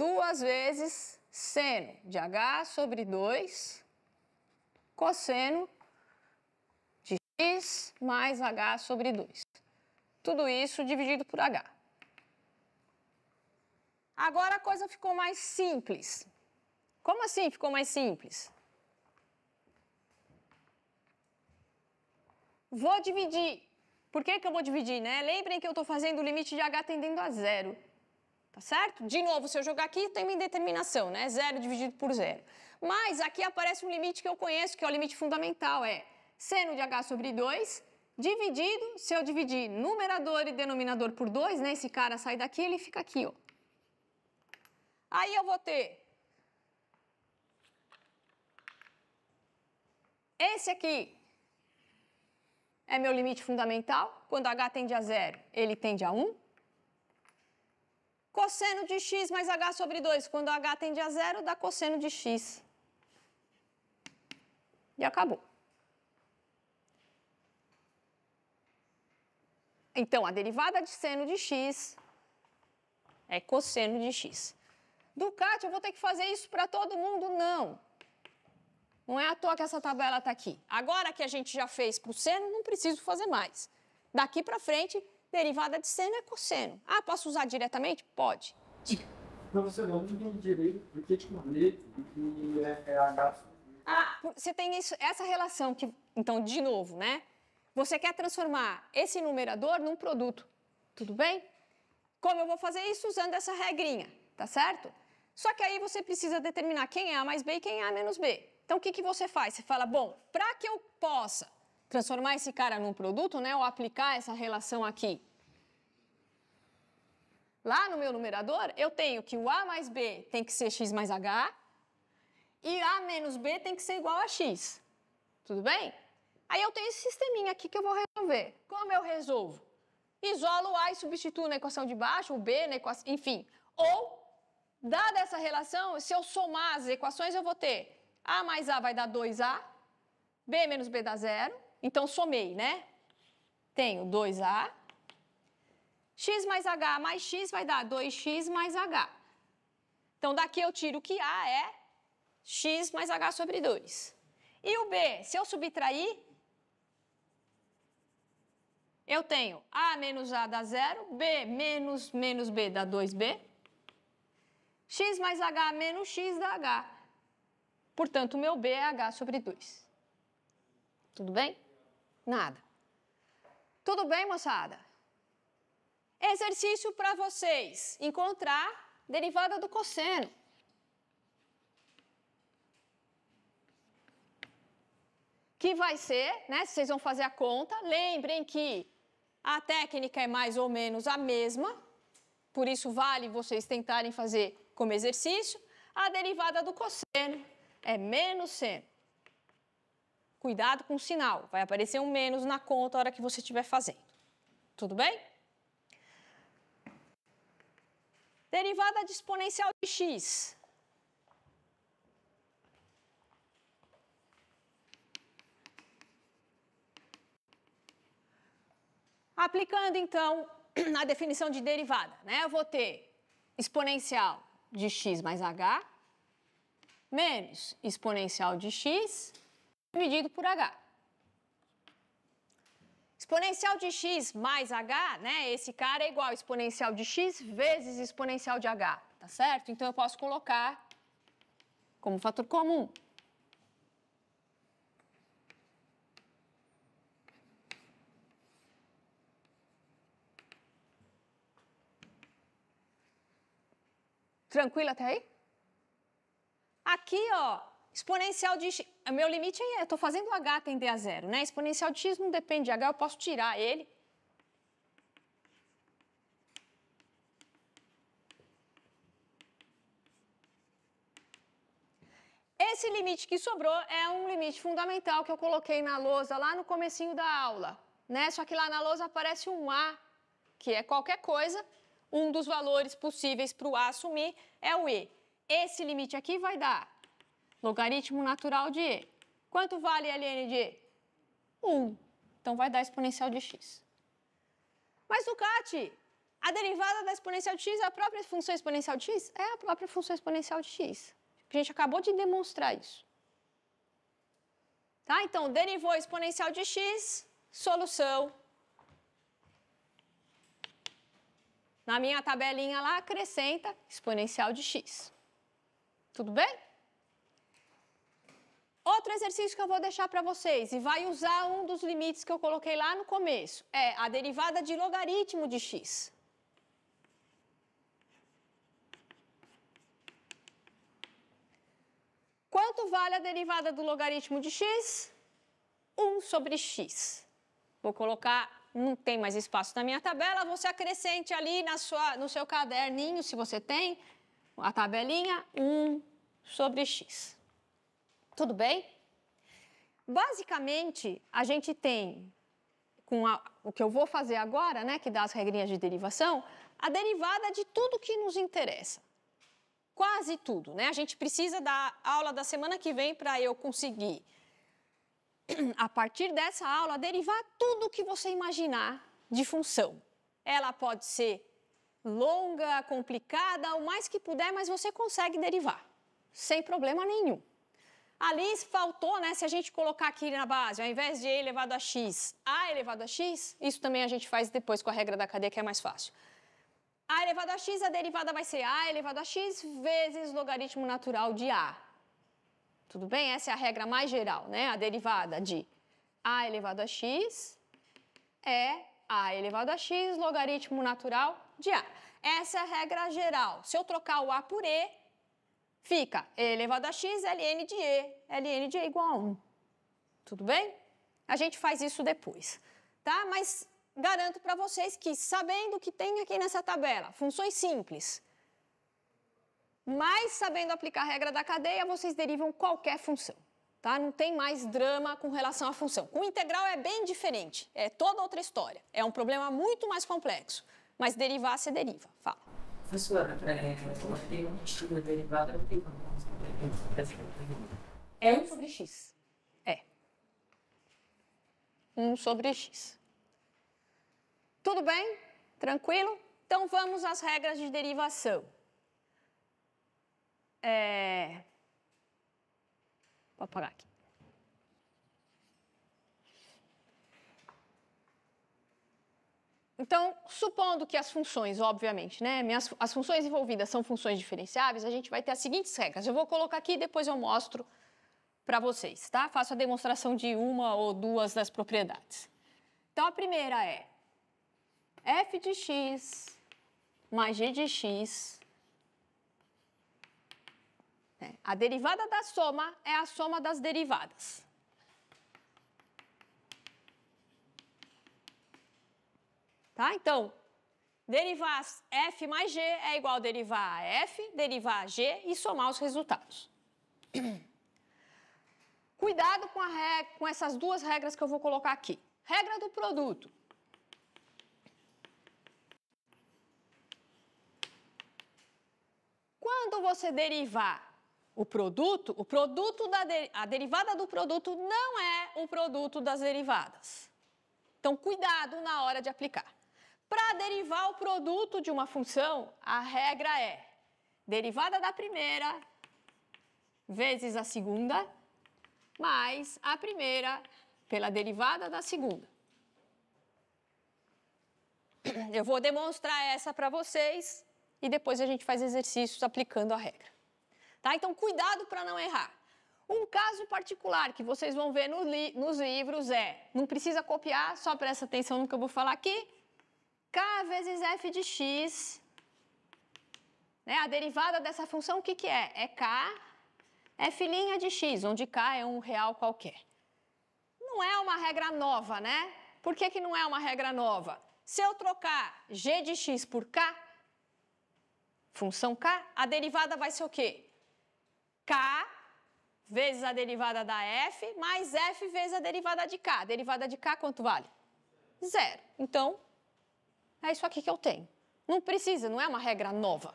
Duas vezes seno de h sobre 2, cosseno de x mais h sobre 2. Tudo isso dividido por h. Agora a coisa ficou mais simples. Como assim ficou mais simples? Vou dividir. Por que, que eu vou dividir, né? Lembrem que eu estou fazendo o limite de h tendendo a zero. Tá certo? De novo, se eu jogar aqui, tem uma indeterminação, né? Zero dividido por zero. Mas aqui aparece um limite que eu conheço, que é o limite fundamental, é seno de h sobre 2 dividido, se eu dividir numerador e denominador por 2, né? Esse cara sai daqui, ele fica aqui, ó. Aí eu vou ter esse aqui é meu limite fundamental. Quando h tende a zero, ele tende a 1. Cosseno de x mais h sobre 2, quando h tende a zero, dá cosseno de x. E acabou. Então, a derivada de seno de x é cosseno de x. Ducati, eu vou ter que fazer isso para todo mundo? Não. Não é à toa que essa tabela está aqui. Agora que a gente já fez para o seno, não preciso fazer mais. Daqui para frente, derivada de seno é cosseno. Ah, posso usar diretamente? Pode. Professor, você não tem direito por que direito e é, é Ah, você tem isso, essa relação que. Então, de novo, né? Você quer transformar esse numerador num produto. Tudo bem? Como eu vou fazer isso? Usando essa regrinha, tá certo? Só que aí você precisa determinar quem é A mais B e quem é A menos B. Então, o que, que você faz? Você fala, bom, para que eu possa transformar esse cara num produto, né, ou aplicar essa relação aqui Lá no meu numerador, eu tenho que o A mais B tem que ser X mais H e A menos B tem que ser igual a X. Tudo bem? Aí eu tenho esse sisteminha aqui que eu vou resolver. Como eu resolvo? Isolo o A e substituo na equação de baixo, o B na equação... Enfim, ou Dada essa relação, se eu somar as equações, eu vou ter A mais A vai dar 2A, B menos B dá zero. Então, somei, né? Tenho 2A. X mais H mais X vai dar 2X mais H. Então, daqui eu tiro que A é X mais H sobre 2. E o B, se eu subtrair, eu tenho A menos A dá zero, B menos menos B dá 2B x mais h menos x dá h. Portanto, o meu b é h sobre 2. Tudo bem? Nada. Tudo bem, moçada? Exercício para vocês. Encontrar derivada do cosseno. Que vai ser, né? Vocês vão fazer a conta. Lembrem que a técnica é mais ou menos a mesma. Por isso, vale vocês tentarem fazer como exercício, a derivada do cosseno é menos seno. Cuidado com o sinal, vai aparecer um menos na conta a hora que você estiver fazendo. Tudo bem? Derivada de exponencial de x. Aplicando, então, a definição de derivada, né? Eu vou ter exponencial de x mais h menos exponencial de x dividido por h. Exponencial de x mais h, né? Esse cara é igual a exponencial de x vezes exponencial de h, tá certo? Então eu posso colocar como fator comum tranquilo até aí? Aqui, ó, exponencial de x. Meu limite é, eu estou fazendo h tender a zero, né? Exponencial de x não depende de h, eu posso tirar ele. Esse limite que sobrou é um limite fundamental que eu coloquei na lousa lá no comecinho da aula, né? Só que lá na lousa aparece um A, que é qualquer coisa, um dos valores possíveis para o A assumir é o E. Esse limite aqui vai dar logaritmo natural de E. Quanto vale ln de E? 1. Então vai dar exponencial de x. Mas Ducati, a derivada da exponencial de x é a própria função exponencial de x? É a própria função exponencial de x. A gente acabou de demonstrar isso. Tá? Então, derivou exponencial de x, solução Na minha tabelinha lá, acrescenta exponencial de x. Tudo bem? Outro exercício que eu vou deixar para vocês e vai usar um dos limites que eu coloquei lá no começo é a derivada de logaritmo de x. Quanto vale a derivada do logaritmo de x? 1 sobre x. Vou colocar não tem mais espaço na minha tabela, você acrescente ali na sua, no seu caderninho, se você tem, a tabelinha 1 sobre x. Tudo bem? Basicamente, a gente tem, com a, o que eu vou fazer agora, né, que dá as regrinhas de derivação, a derivada de tudo que nos interessa. Quase tudo, né? A gente precisa da aula da semana que vem para eu conseguir a partir dessa aula, derivar tudo o que você imaginar de função. Ela pode ser longa, complicada, o mais que puder, mas você consegue derivar, sem problema nenhum. Ali faltou, né? Se a gente colocar aqui na base, ao invés de e elevado a x, a elevado a x, isso também a gente faz depois com a regra da cadeia, que é mais fácil. a elevado a x, a derivada vai ser a elevado a x vezes logaritmo natural de a. Tudo bem? Essa é a regra mais geral, né? A derivada de a elevado a x é a elevado a x logaritmo natural de a. Essa é a regra geral. Se eu trocar o a por e, fica e elevado a x ln de e. ln de e igual a 1. Tudo bem? A gente faz isso depois, tá? Mas garanto para vocês que sabendo o que tem aqui nessa tabela, funções simples, mas, sabendo aplicar a regra da cadeia, vocês derivam qualquer função. Tá? Não tem mais drama com relação à função. O integral é bem diferente, é toda outra história. É um problema muito mais complexo. Mas derivar, se deriva. Fala. Professora, é, eu um estudo é 1 sobre x. É. 1 sobre x. Tudo bem? Tranquilo? Então vamos às regras de derivação. É... Vou apagar aqui. Então, supondo que as funções, obviamente, né, minhas, as funções envolvidas são funções diferenciáveis, a gente vai ter as seguintes regras. Eu vou colocar aqui e depois eu mostro para vocês, tá? Faço a demonstração de uma ou duas das propriedades. Então, a primeira é f de x mais g de x é. A derivada da soma é a soma das derivadas. Tá? Então, derivar f mais g é igual a derivar a f, derivar a g e somar os resultados. Cuidado com, regra, com essas duas regras que eu vou colocar aqui. Regra do produto. Quando você derivar o produto, o produto da de, a derivada do produto não é o produto das derivadas. Então, cuidado na hora de aplicar. Para derivar o produto de uma função, a regra é derivada da primeira vezes a segunda mais a primeira pela derivada da segunda. Eu vou demonstrar essa para vocês e depois a gente faz exercícios aplicando a regra. Tá? Então, cuidado para não errar. Um caso particular que vocês vão ver no li nos livros é, não precisa copiar, só presta atenção no que eu vou falar aqui, k vezes f de x, né? a derivada dessa função, o que, que é? É k, f' de x, onde k é um real qualquer. Não é uma regra nova, né? Por que, que não é uma regra nova? Se eu trocar g de x por k, função k, a derivada vai ser o quê? K vezes a derivada da F, mais F vezes a derivada de K. A derivada de K quanto vale? Zero. Então, é isso aqui que eu tenho. Não precisa, não é uma regra nova.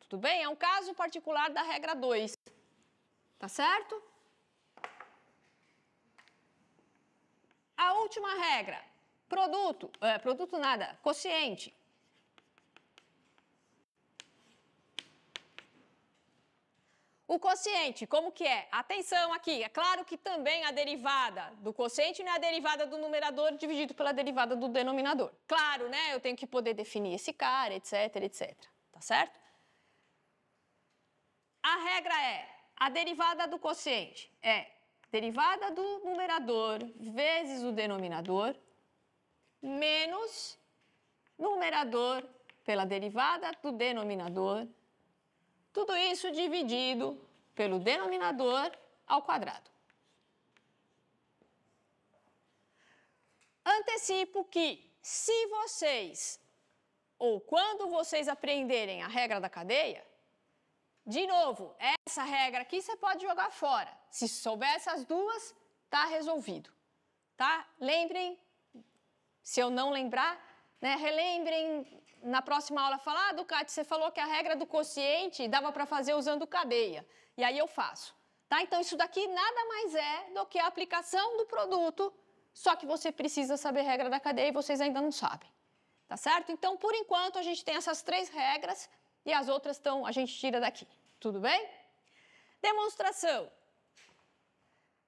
Tudo bem? É um caso particular da regra 2. Tá certo? A última regra. Produto, é, produto nada, quociente. O quociente, como que é? Atenção aqui, é claro que também a derivada do quociente não é a derivada do numerador dividido pela derivada do denominador. Claro, né? Eu tenho que poder definir esse cara, etc, etc. Tá certo? A regra é a derivada do quociente é derivada do numerador vezes o denominador menos numerador pela derivada do denominador tudo isso dividido pelo denominador ao quadrado. Antecipo que se vocês ou quando vocês aprenderem a regra da cadeia, de novo, essa regra aqui você pode jogar fora. Se souber essas duas, tá resolvido. Tá? Lembrem, se eu não lembrar, né, relembrem na próxima aula falar, Ah, Ducati, você falou que a regra do quociente dava para fazer usando cadeia. E aí eu faço. Tá? Então, isso daqui nada mais é do que a aplicação do produto, só que você precisa saber a regra da cadeia e vocês ainda não sabem. Tá certo? Então, por enquanto, a gente tem essas três regras e as outras estão, a gente tira daqui. Tudo bem? Demonstração.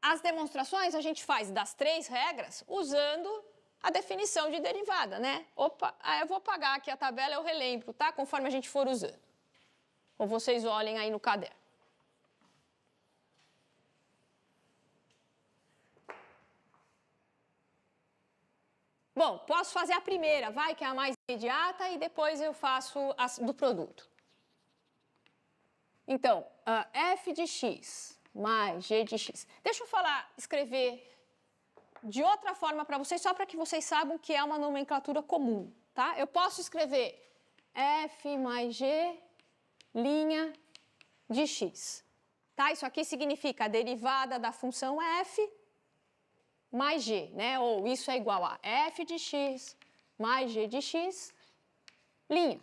As demonstrações a gente faz das três regras usando a definição de derivada, né? Opa, eu vou pagar aqui a tabela, eu relembro, tá? Conforme a gente for usando. Ou vocês olhem aí no caderno. Bom, posso fazer a primeira, vai, que é a mais imediata, e depois eu faço a do produto. Então, ah, f de x mais g de x. Deixa eu falar, escrever de outra forma para vocês, só para que vocês saibam que é uma nomenclatura comum, tá? Eu posso escrever F mais G, linha de X. Tá? Isso aqui significa a derivada da função F mais G, né? Ou isso é igual a F de X mais G de X, linha.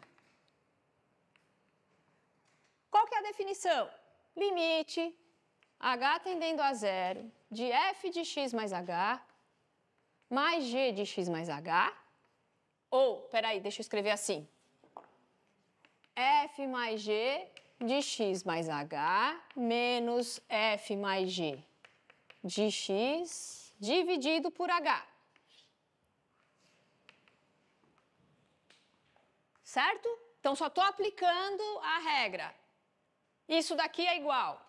Qual que é a definição? Limite h tendendo a zero de f de x mais h mais g de x mais h, ou, peraí, deixa eu escrever assim, f mais g de x mais h menos f mais g de x dividido por h. Certo? Então, só estou aplicando a regra. Isso daqui é igual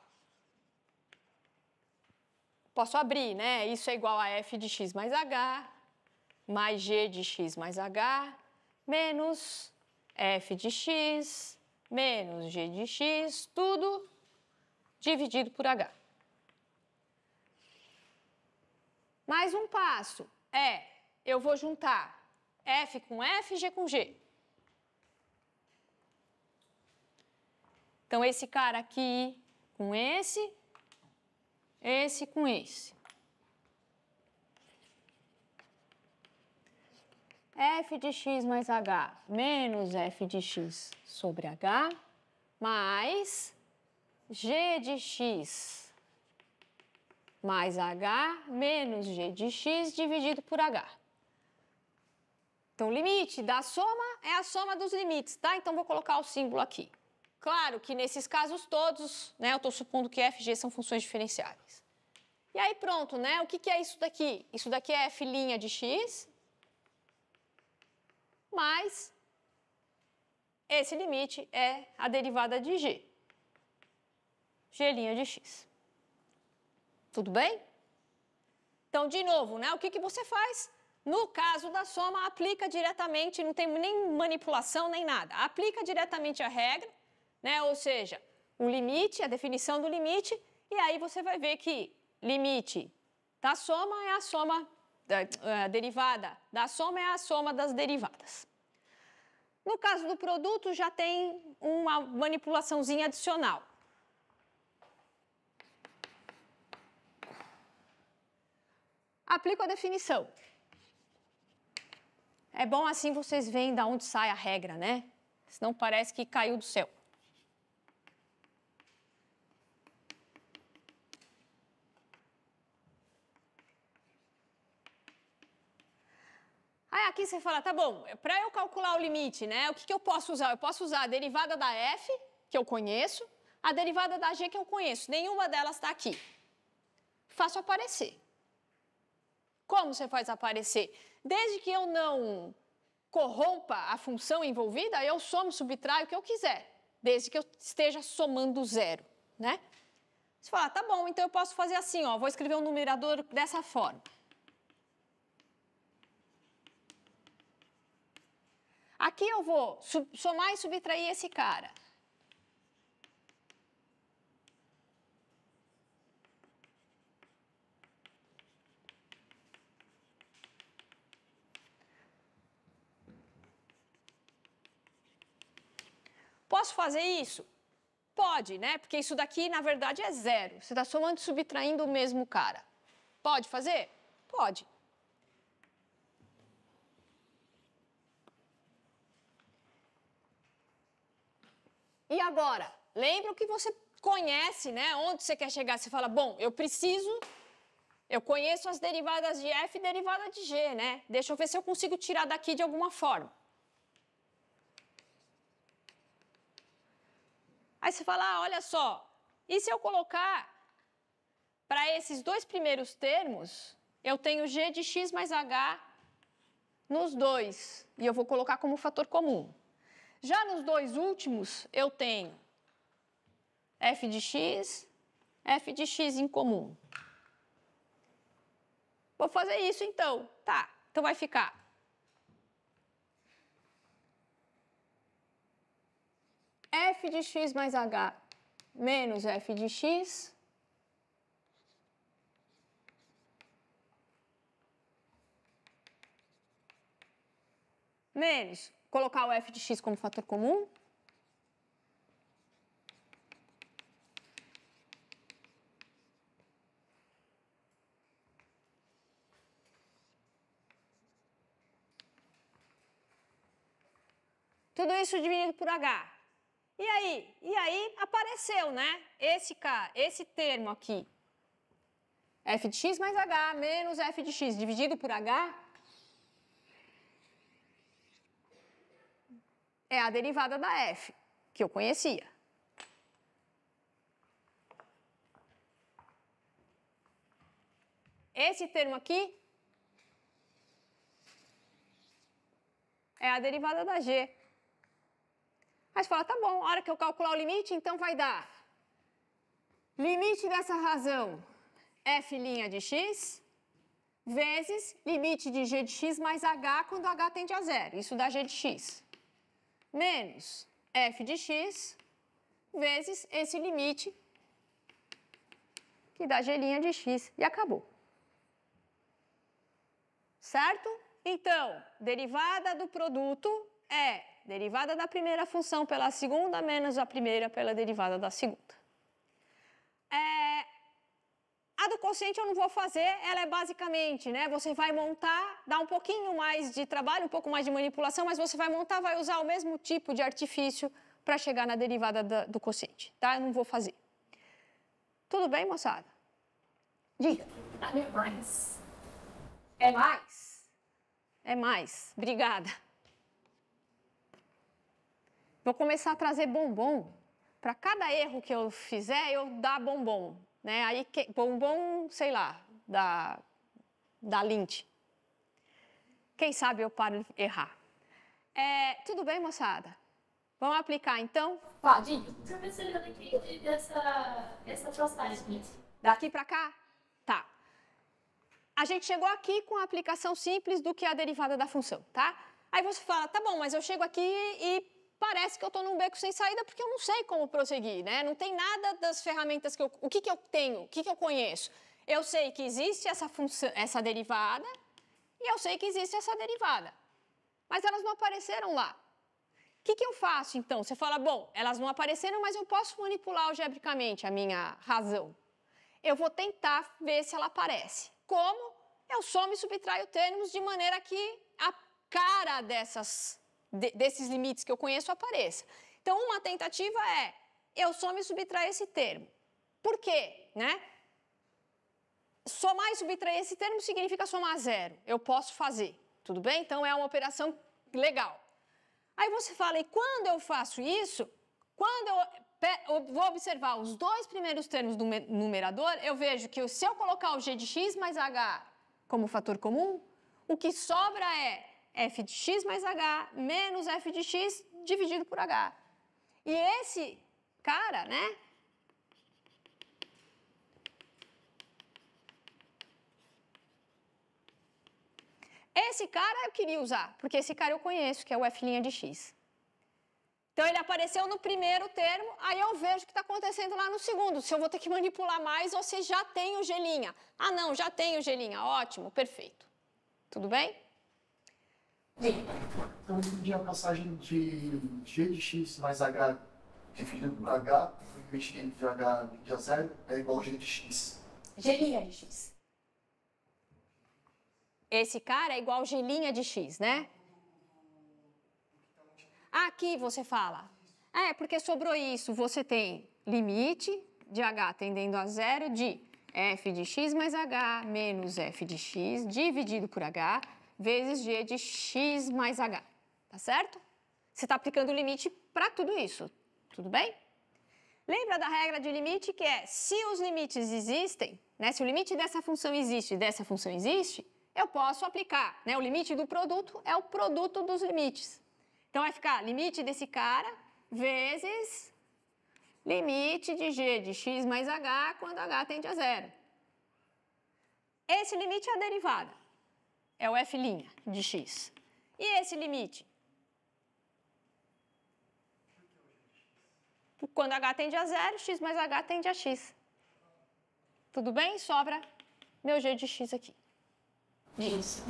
posso abrir, né? Isso é igual a f de x mais h, mais g de x mais h, menos f de x, menos g de x, tudo dividido por h. Mais um passo é, eu vou juntar f com f, g com g. Então, esse cara aqui com esse esse com esse. f de x mais h menos f de x sobre h mais g de x mais h menos g de x dividido por h. Então, o limite da soma é a soma dos limites, tá? Então, vou colocar o símbolo aqui. Claro que nesses casos todos, né, eu estou supondo que F e G são funções diferenciáveis. E aí pronto, né? O que, que é isso daqui? Isso daqui é f' de x mais esse limite é a derivada de g. g' de x. Tudo bem? Então, de novo, né? O que, que você faz? No caso da soma, aplica diretamente, não tem nem manipulação nem nada. Aplica diretamente a regra né? Ou seja, o limite, a definição do limite, e aí você vai ver que limite da soma é a soma da, a é, derivada da soma é a soma das derivadas. No caso do produto, já tem uma manipulaçãozinha adicional. Aplico a definição. É bom assim vocês veem da onde sai a regra, né? Senão parece que caiu do céu. Aí aqui você fala, tá bom, é para eu calcular o limite, né? O que, que eu posso usar? Eu posso usar a derivada da f, que eu conheço, a derivada da g, que eu conheço. Nenhuma delas está aqui. Faço aparecer. Como você faz aparecer? Desde que eu não corrompa a função envolvida, eu somo, subtraio o que eu quiser, desde que eu esteja somando zero, né? Você fala, tá bom, então eu posso fazer assim, ó, vou escrever o um numerador dessa forma. Aqui eu vou somar e subtrair esse cara. Posso fazer isso? Pode, né? Porque isso daqui, na verdade, é zero. Você está somando e subtraindo o mesmo cara. Pode fazer? Pode. E agora? Lembra o que você conhece, né? Onde você quer chegar? Você fala, bom, eu preciso. Eu conheço as derivadas de f e derivada de g, né? Deixa eu ver se eu consigo tirar daqui de alguma forma. Aí você fala, ah, olha só, e se eu colocar para esses dois primeiros termos, eu tenho g de x mais h nos dois, e eu vou colocar como fator comum. Já nos dois últimos, eu tenho f de x, f de x em comum. Vou fazer isso então. Tá, então vai ficar. f de x mais h menos f de x menos Colocar o f de x como fator comum. Tudo isso dividido por h. E aí? E aí apareceu, né? Esse k, esse termo aqui. f de x mais h menos f de x dividido por h é a derivada da f, que eu conhecia. Esse termo aqui é a derivada da g. Aí você fala, tá bom, a hora que eu calcular o limite, então vai dar limite dessa razão f' de x vezes limite de g de x mais h quando h tende a zero. Isso dá g de x menos f de x vezes esse limite que dá gelinha de x e acabou. Certo? Então, derivada do produto é derivada da primeira função pela segunda menos a primeira pela derivada da segunda. É, a do consciente eu não vou fazer, ela é basicamente, né? Você vai montar, dá um pouquinho mais de trabalho, um pouco mais de manipulação, mas você vai montar, vai usar o mesmo tipo de artifício para chegar na derivada do consciente, tá? Eu não vou fazer. Tudo bem, moçada? Diga. Ah, é mais. É mais. É mais. Obrigada. Vou começar a trazer bombom. Para cada erro que eu fizer, eu dar bombom. Né? Aí, que, bombom, sei lá, da, da Lint. Quem sabe eu paro de errar. É, tudo bem, moçada? Vamos aplicar, então? Pode. Professor, eu não tá essa, essa Daqui para cá? Tá. A gente chegou aqui com a aplicação simples do que é a derivada da função, tá? Aí você fala, tá bom, mas eu chego aqui e parece que eu estou num beco sem saída porque eu não sei como prosseguir, né? Não tem nada das ferramentas que eu. O que, que eu tenho? O que, que eu conheço? Eu sei que existe essa função, essa derivada, e eu sei que existe essa derivada. Mas elas não apareceram lá. O que, que eu faço então? Você fala, bom, elas não apareceram, mas eu posso manipular algebricamente a minha razão. Eu vou tentar ver se ela aparece. Como? Eu somo e subtraio termos de maneira que a cara dessas de, desses limites que eu conheço apareça. Então, uma tentativa é eu só me subtrair esse termo. Por quê? Né? Somar e subtrair esse termo significa somar zero. Eu posso fazer. Tudo bem? Então é uma operação legal. Aí você fala, e quando eu faço isso, quando eu, eu vou observar os dois primeiros termos do numerador, eu vejo que se eu colocar o g de x mais h como fator comum, o que sobra é f de x mais h menos f de x dividido por h. E esse cara, né? Esse cara eu queria usar, porque esse cara eu conheço, que é o f' de x. Então ele apareceu no primeiro termo, aí eu vejo o que está acontecendo lá no segundo, se eu vou ter que manipular mais ou se já tenho gelinha. Ah não, já tenho gelinha, ótimo, perfeito. Tudo bem? Então ele pedia a passagem de g de x mais h dividido por h, investindo de h de zero, é igual a g de x. g de x. Esse cara é igual linha de x, né? Aqui você fala. É, porque sobrou isso. Você tem limite de h tendendo a zero de f de x mais h menos f de x dividido por h vezes g de x mais h, tá certo? Você está aplicando o limite para tudo isso, tudo bem? Lembra da regra de limite que é, se os limites existem, né, se o limite dessa função existe e dessa função existe, eu posso aplicar, né, o limite do produto é o produto dos limites. Então vai ficar limite desse cara vezes limite de g de x mais h quando h tende a zero. Esse limite é a derivada é o f' de x. E esse limite? Quando h tende a zero, x mais h tende a x. Tudo bem? Sobra meu g de x aqui. Isso.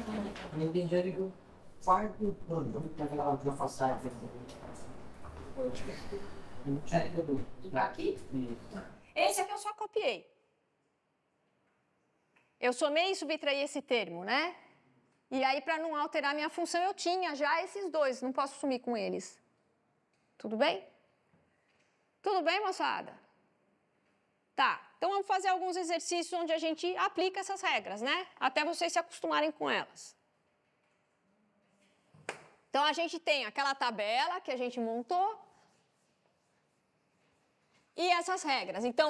É. Tá aqui? Esse aqui eu só copiei. Eu somei e subtraí esse termo, né? E aí, para não alterar minha função, eu tinha já esses dois, não posso sumir com eles. Tudo bem? Tudo bem, moçada? Tá, então vamos fazer alguns exercícios onde a gente aplica essas regras, né? Até vocês se acostumarem com elas. Então a gente tem aquela tabela que a gente montou e essas regras. Então,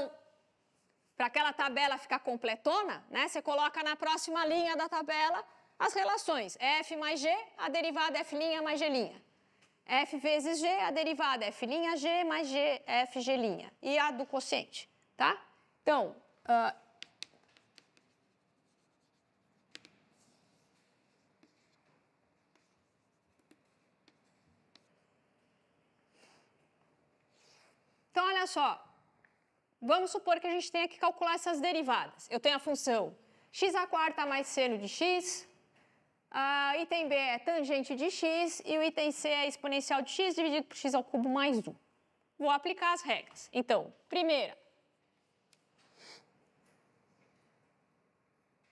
para aquela tabela ficar completona, né? Você coloca na próxima linha da tabela as relações f mais g, a derivada f' mais g'. f vezes g, a derivada f g mais g, fg'. E a do quociente, tá? Então, uh, Então, olha só, vamos supor que a gente tenha que calcular essas derivadas. Eu tenho a função x a quarta mais seno de x, Uh, item B é tangente de x e o item C é exponencial de x dividido por x ao cubo mais 1. Vou aplicar as regras. Então, primeira,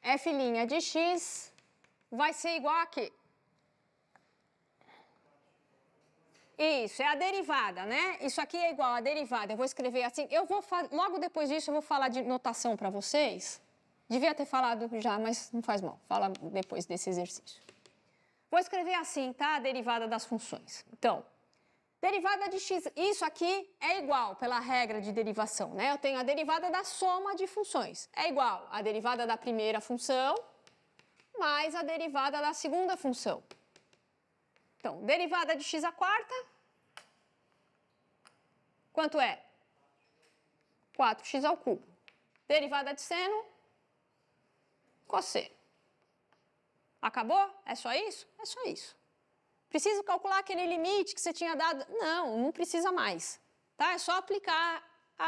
f' de x vai ser igual a quê? Isso, é a derivada, né? Isso aqui é igual a derivada. Eu vou escrever assim. Eu vou logo depois disso eu vou falar de notação para vocês. Devia ter falado já, mas não faz mal. Fala depois desse exercício. Vou escrever assim, tá? A derivada das funções. Então, derivada de x, isso aqui é igual pela regra de derivação, né? Eu tenho a derivada da soma de funções. É igual a derivada da primeira função mais a derivada da segunda função. Então, derivada de x à quarta, quanto é? 4x ao cubo. Derivada de seno, Cosseno. Acabou? É só isso? É só isso. Preciso calcular aquele limite que você tinha dado? Não, não precisa mais. Tá? É só aplicar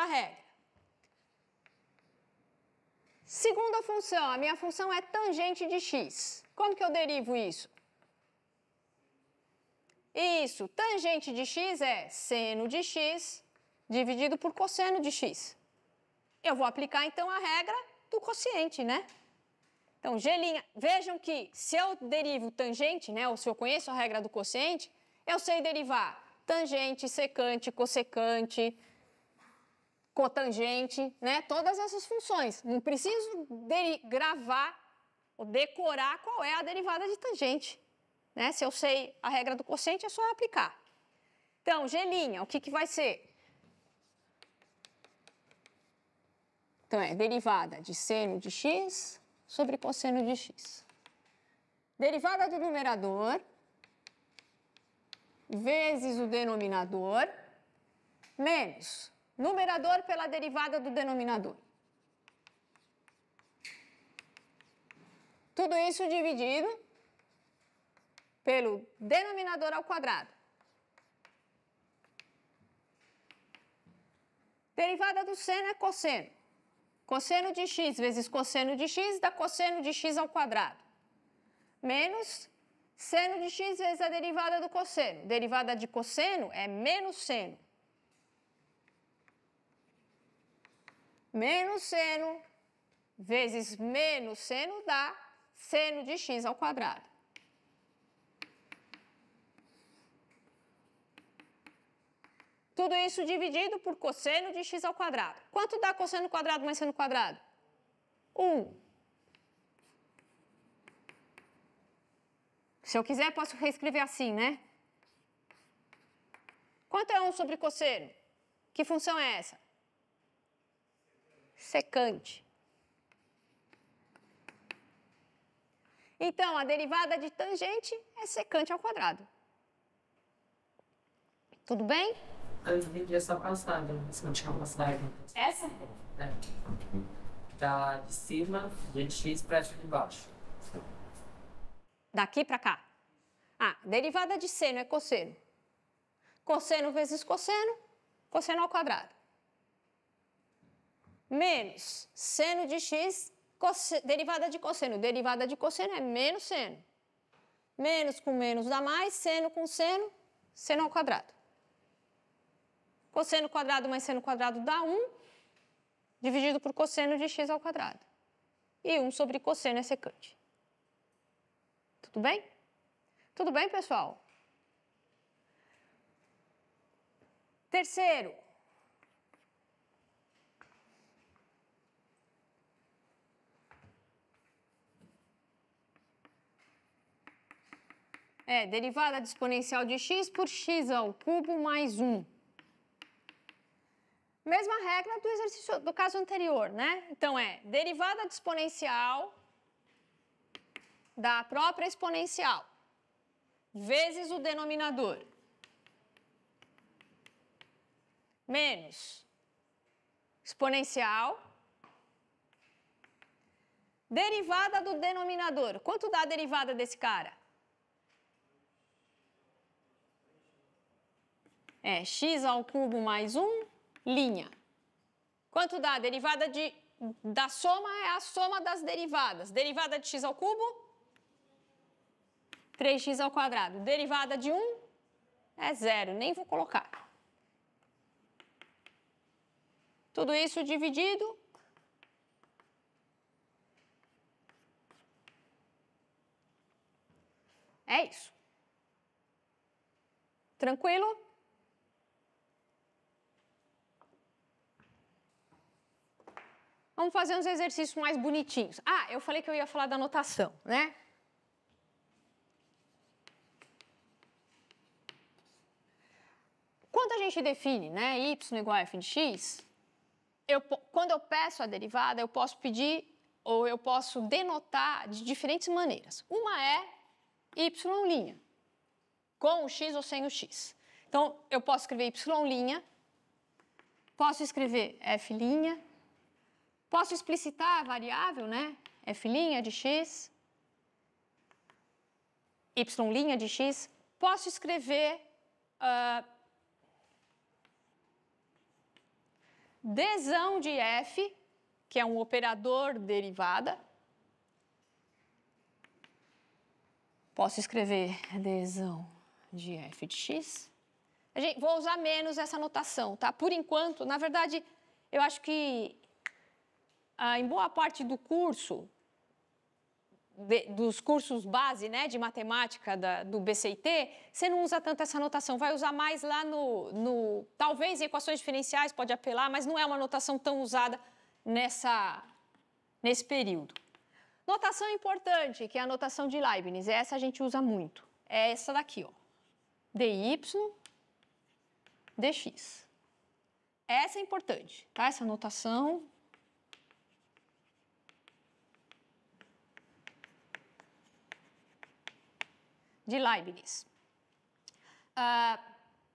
a regra. Segunda função, a minha função é tangente de x. Como que eu derivo isso? Isso, tangente de x é seno de x dividido por cosseno de x. Eu vou aplicar então a regra do quociente, né? Então, G', vejam que se eu derivo tangente, né, ou se eu conheço a regra do quociente, eu sei derivar tangente, secante, cossecante, cotangente, né, todas essas funções. Não preciso gravar ou decorar qual é a derivada de tangente. Né? Se eu sei a regra do quociente, é só aplicar. Então, G', o que, que vai ser? Então, é derivada de seno de x sobre cosseno de x. Derivada do numerador vezes o denominador menos numerador pela derivada do denominador. Tudo isso dividido pelo denominador ao quadrado. Derivada do seno é cosseno. Cosseno de x vezes cosseno de x dá cosseno de x ao quadrado. Menos seno de x vezes a derivada do cosseno. Derivada de cosseno é menos seno. Menos seno vezes menos seno dá seno de x ao quadrado. Tudo isso dividido por cosseno de x ao quadrado. Quanto dá cosseno quadrado mais seno quadrado? 1. Se eu quiser, posso reescrever assim, né? Quanto é 1 sobre cosseno? Que função é essa? Secante. Então, a derivada de tangente é secante ao quadrado. Tudo bem? Eu dia essa passada, né? essa uma passagem. Né? Essa? É. Da de cima, a gente fez prática de baixo. Daqui para cá. Ah, derivada de seno é cosseno. Cosseno vezes cosseno, cosseno ao quadrado. Menos seno de x, cosse... derivada de cosseno. Derivada de cosseno é menos seno. Menos com menos dá mais, seno com seno, seno ao quadrado. Cosseno quadrado mais seno quadrado dá 1, dividido por cosseno de x ao quadrado. E 1 sobre cosseno é secante. Tudo bem? Tudo bem, pessoal? Terceiro. É, derivada de exponencial de x por x ao cubo mais 1. Mesma regra do exercício do caso anterior, né? Então é derivada de exponencial da própria exponencial vezes o denominador menos exponencial derivada do denominador. Quanto dá a derivada desse cara? É x ao cubo mais 1 linha. Quanto dá? A derivada de, da soma é a soma das derivadas. Derivada de x ao cubo, 3x ao quadrado. Derivada de 1 é zero, nem vou colocar. Tudo isso dividido. É isso. Tranquilo? Vamos fazer uns exercícios mais bonitinhos. Ah, eu falei que eu ia falar da notação, né? Quando a gente define, né, y igual a f de x, eu, quando eu peço a derivada, eu posso pedir ou eu posso denotar de diferentes maneiras. Uma é y', com o x ou sem o x. Então, eu posso escrever y', posso escrever f', Posso explicitar a variável, né? f' de x, y' de x. Posso escrever uh, desão de f, que é um operador derivada. Posso escrever desão de f de x. Gente, vou usar menos essa notação, tá? Por enquanto, na verdade, eu acho que ah, em boa parte do curso, de, dos cursos base né, de matemática da, do BCIT, você não usa tanto essa notação, vai usar mais lá no, no. Talvez em equações diferenciais pode apelar, mas não é uma notação tão usada nessa, nesse período. Notação importante, que é a notação de Leibniz, essa a gente usa muito. É essa daqui, ó. dy dx. Essa é importante, tá? Essa notação de Leibniz. Uh,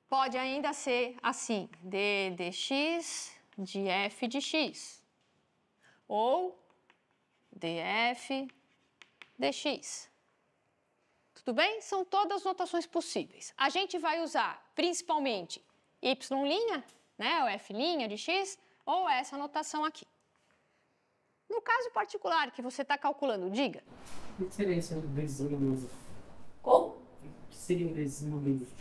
pode ainda ser assim, d dx de f de x, ou df dx. Tudo bem? São todas as notações possíveis. A gente vai usar principalmente y', né, ou f' de x, ou essa notação aqui. No caso particular que você está calculando, diga. Que diferença entre desenho como? seria um desenvolvimento?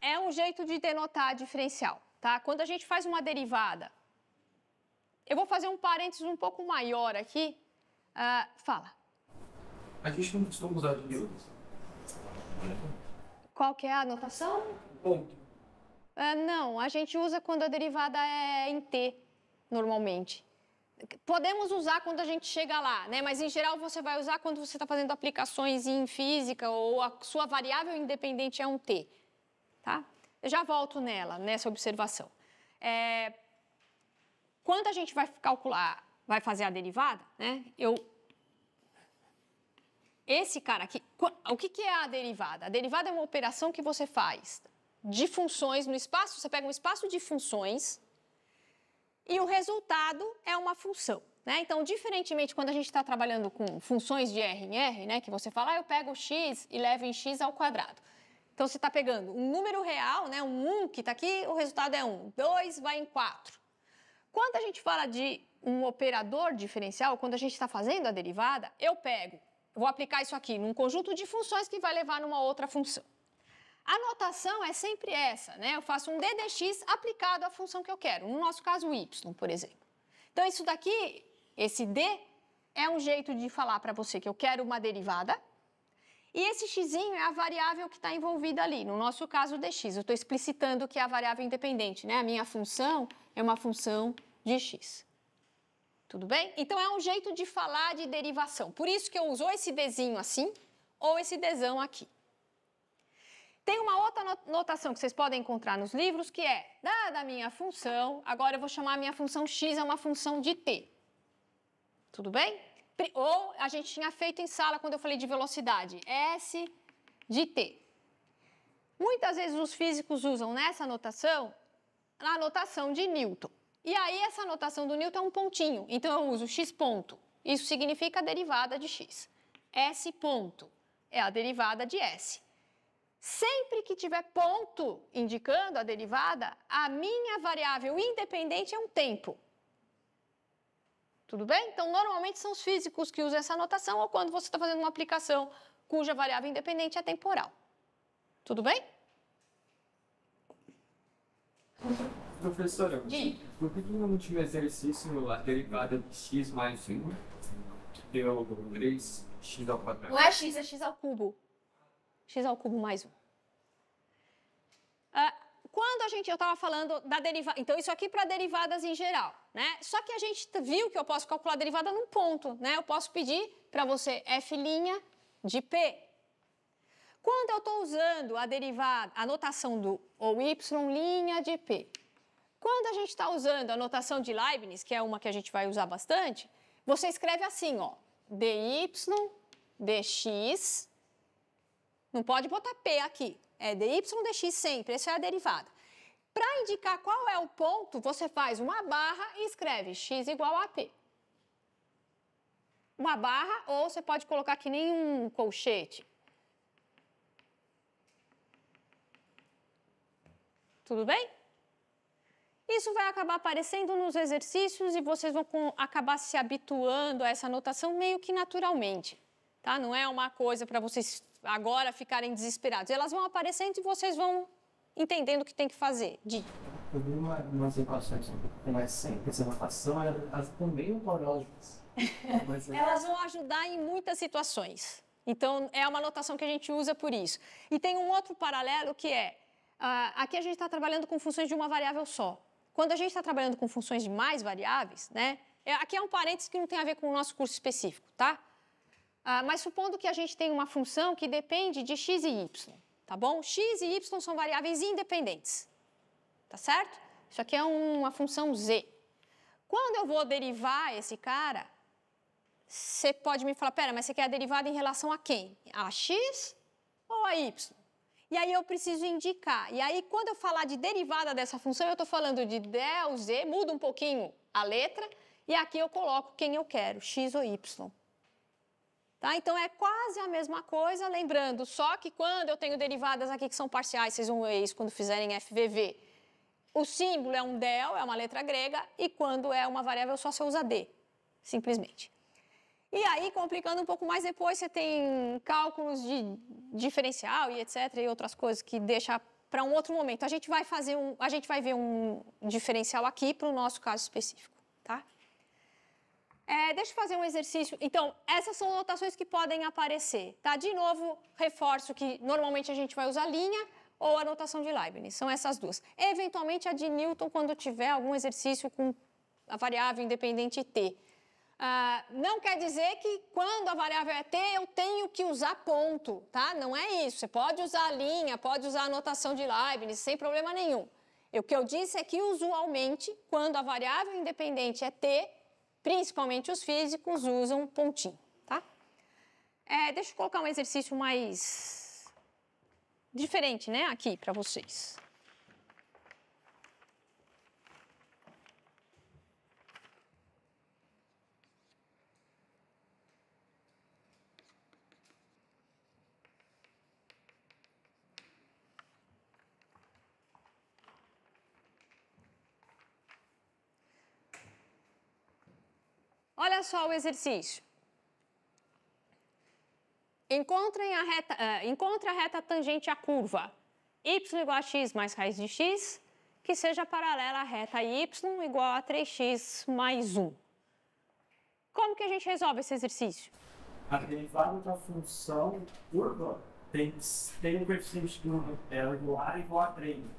É um jeito de denotar diferencial, tá? Quando a gente faz uma derivada, eu vou fazer um parênteses um pouco maior aqui. Uh, fala. A gente não costuma usar diodos. Qual que é a notação? Ponto. Uh, não, a gente usa quando a derivada é em T, normalmente podemos usar quando a gente chega lá, né? Mas em geral você vai usar quando você está fazendo aplicações em física ou a sua variável independente é um t, tá? Eu já volto nela nessa observação. É... Quando a gente vai calcular, vai fazer a derivada, né? Eu esse cara aqui, o que, que é a derivada? A derivada é uma operação que você faz de funções no espaço. Você pega um espaço de funções e o resultado é uma função. Né? Então, diferentemente quando a gente está trabalhando com funções de R em R, né, que você fala, ah, eu pego x e levo em x ao quadrado. Então, você está pegando um número real, né, um 1 que está aqui, o resultado é 1. 2 vai em 4. Quando a gente fala de um operador diferencial, quando a gente está fazendo a derivada, eu pego, vou aplicar isso aqui num conjunto de funções que vai levar numa outra função. A notação é sempre essa, né? Eu faço um d dx aplicado à função que eu quero, no nosso caso y, por exemplo. Então isso daqui, esse d é um jeito de falar para você que eu quero uma derivada. E esse x é a variável que está envolvida ali, no nosso caso dx. Eu estou explicitando que é a variável independente, né? A minha função é uma função de x. Tudo bem? Então é um jeito de falar de derivação. Por isso que eu uso esse dzinho assim ou esse dzão aqui. Tem uma outra notação que vocês podem encontrar nos livros que é: dada a minha função, agora eu vou chamar a minha função x é uma função de t. Tudo bem? Ou a gente tinha feito em sala quando eu falei de velocidade, s de t. Muitas vezes os físicos usam nessa notação a notação de Newton. E aí essa notação do Newton é um pontinho. Então eu uso x ponto. Isso significa a derivada de x. S ponto é a derivada de s. Sempre que tiver ponto indicando a derivada, a minha variável independente é um tempo. Tudo bem? Então, normalmente são os físicos que usam essa notação ou quando você está fazendo uma aplicação cuja variável independente é temporal. Tudo bem? Professora, Sim. por que no último exercício a derivada de x mais 1 deu 3x ao quadrado? Não é x, é x ao cubo x ao cubo mais 1. Ah, quando a gente, eu estava falando da derivada, então isso aqui para derivadas em geral, né? Só que a gente viu que eu posso calcular a derivada num ponto, né? Eu posso pedir para você f' de p. Quando eu estou usando a derivada, a notação do ou y' de p, quando a gente está usando a notação de Leibniz, que é uma que a gente vai usar bastante, você escreve assim, ó, dy dx não pode botar P aqui. É dy, dx sempre. Essa é a derivada. Para indicar qual é o ponto, você faz uma barra e escreve x igual a p. Uma barra, ou você pode colocar que nem um colchete. Tudo bem? Isso vai acabar aparecendo nos exercícios e vocês vão acabar se habituando a essa notação meio que naturalmente, tá? Não é uma coisa para vocês agora ficarem desesperados. Elas vão aparecendo e vocês vão entendendo o que tem que fazer. De... Eu vi uma, umas equações que mais simples, rotação, elas também horrorosas. É- elas vão ajudar em muitas situações. Então, é uma notação que a gente usa por isso. E tem um outro paralelo que é, uh, aqui a gente está trabalhando com funções de uma variável só. Quando a gente está trabalhando com funções de mais variáveis, né? É, aqui é um parênteses que não tem a ver com o nosso curso específico, tá? Ah, mas supondo que a gente tem uma função que depende de x e y, tá bom? x e y são variáveis independentes, tá certo? Isso aqui é uma função z. Quando eu vou derivar esse cara, você pode me falar, pera, mas você quer a derivada em relação a quem? A x ou a y? E aí eu preciso indicar. E aí, quando eu falar de derivada dessa função, eu estou falando de del z, muda um pouquinho a letra, e aqui eu coloco quem eu quero, x ou y. Tá? Então é quase a mesma coisa, lembrando, só que quando eu tenho derivadas aqui que são parciais, vocês vão ver isso quando fizerem FVV. O símbolo é um del, é uma letra grega, e quando é uma variável só você usa d, simplesmente. E aí, complicando um pouco mais depois, você tem cálculos de diferencial e etc, e outras coisas que deixa para um outro momento. A gente vai fazer um, a gente vai ver um diferencial aqui para o nosso caso específico, tá? É, deixa eu fazer um exercício. Então, essas são notações que podem aparecer, tá? De novo, reforço que normalmente a gente vai usar linha ou a notação de Leibniz, são essas duas. Eventualmente, a de Newton, quando tiver algum exercício com a variável independente t. Ah, não quer dizer que quando a variável é t, eu tenho que usar ponto, tá? Não é isso. Você pode usar a linha, pode usar a notação de Leibniz, sem problema nenhum. O que eu disse é que, usualmente, quando a variável independente é t, principalmente os físicos, usam pontinho, tá? É, deixa eu colocar um exercício mais diferente, né, aqui para vocês. Olha só o exercício. Encontrem a reta, uh, encontre a reta tangente à curva y igual a x mais raiz de x, que seja paralela à reta y igual a 3x mais 1. Como que a gente resolve esse exercício? A derivada da função curva tem, tem um coeficiente de ela é igual a igual a 3. Né?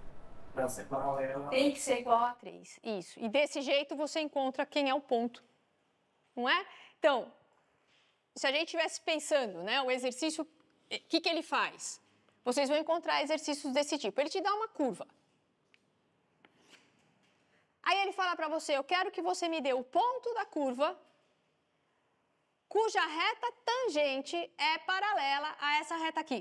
Para ser paralela. Tem que ser igual a 3. Isso. E desse jeito você encontra quem é o ponto não é? Então, se a gente estivesse pensando, né, o exercício, o eh, que, que ele faz? Vocês vão encontrar exercícios desse tipo. Ele te dá uma curva. Aí ele fala para você: eu quero que você me dê o ponto da curva cuja reta tangente é paralela a essa reta aqui.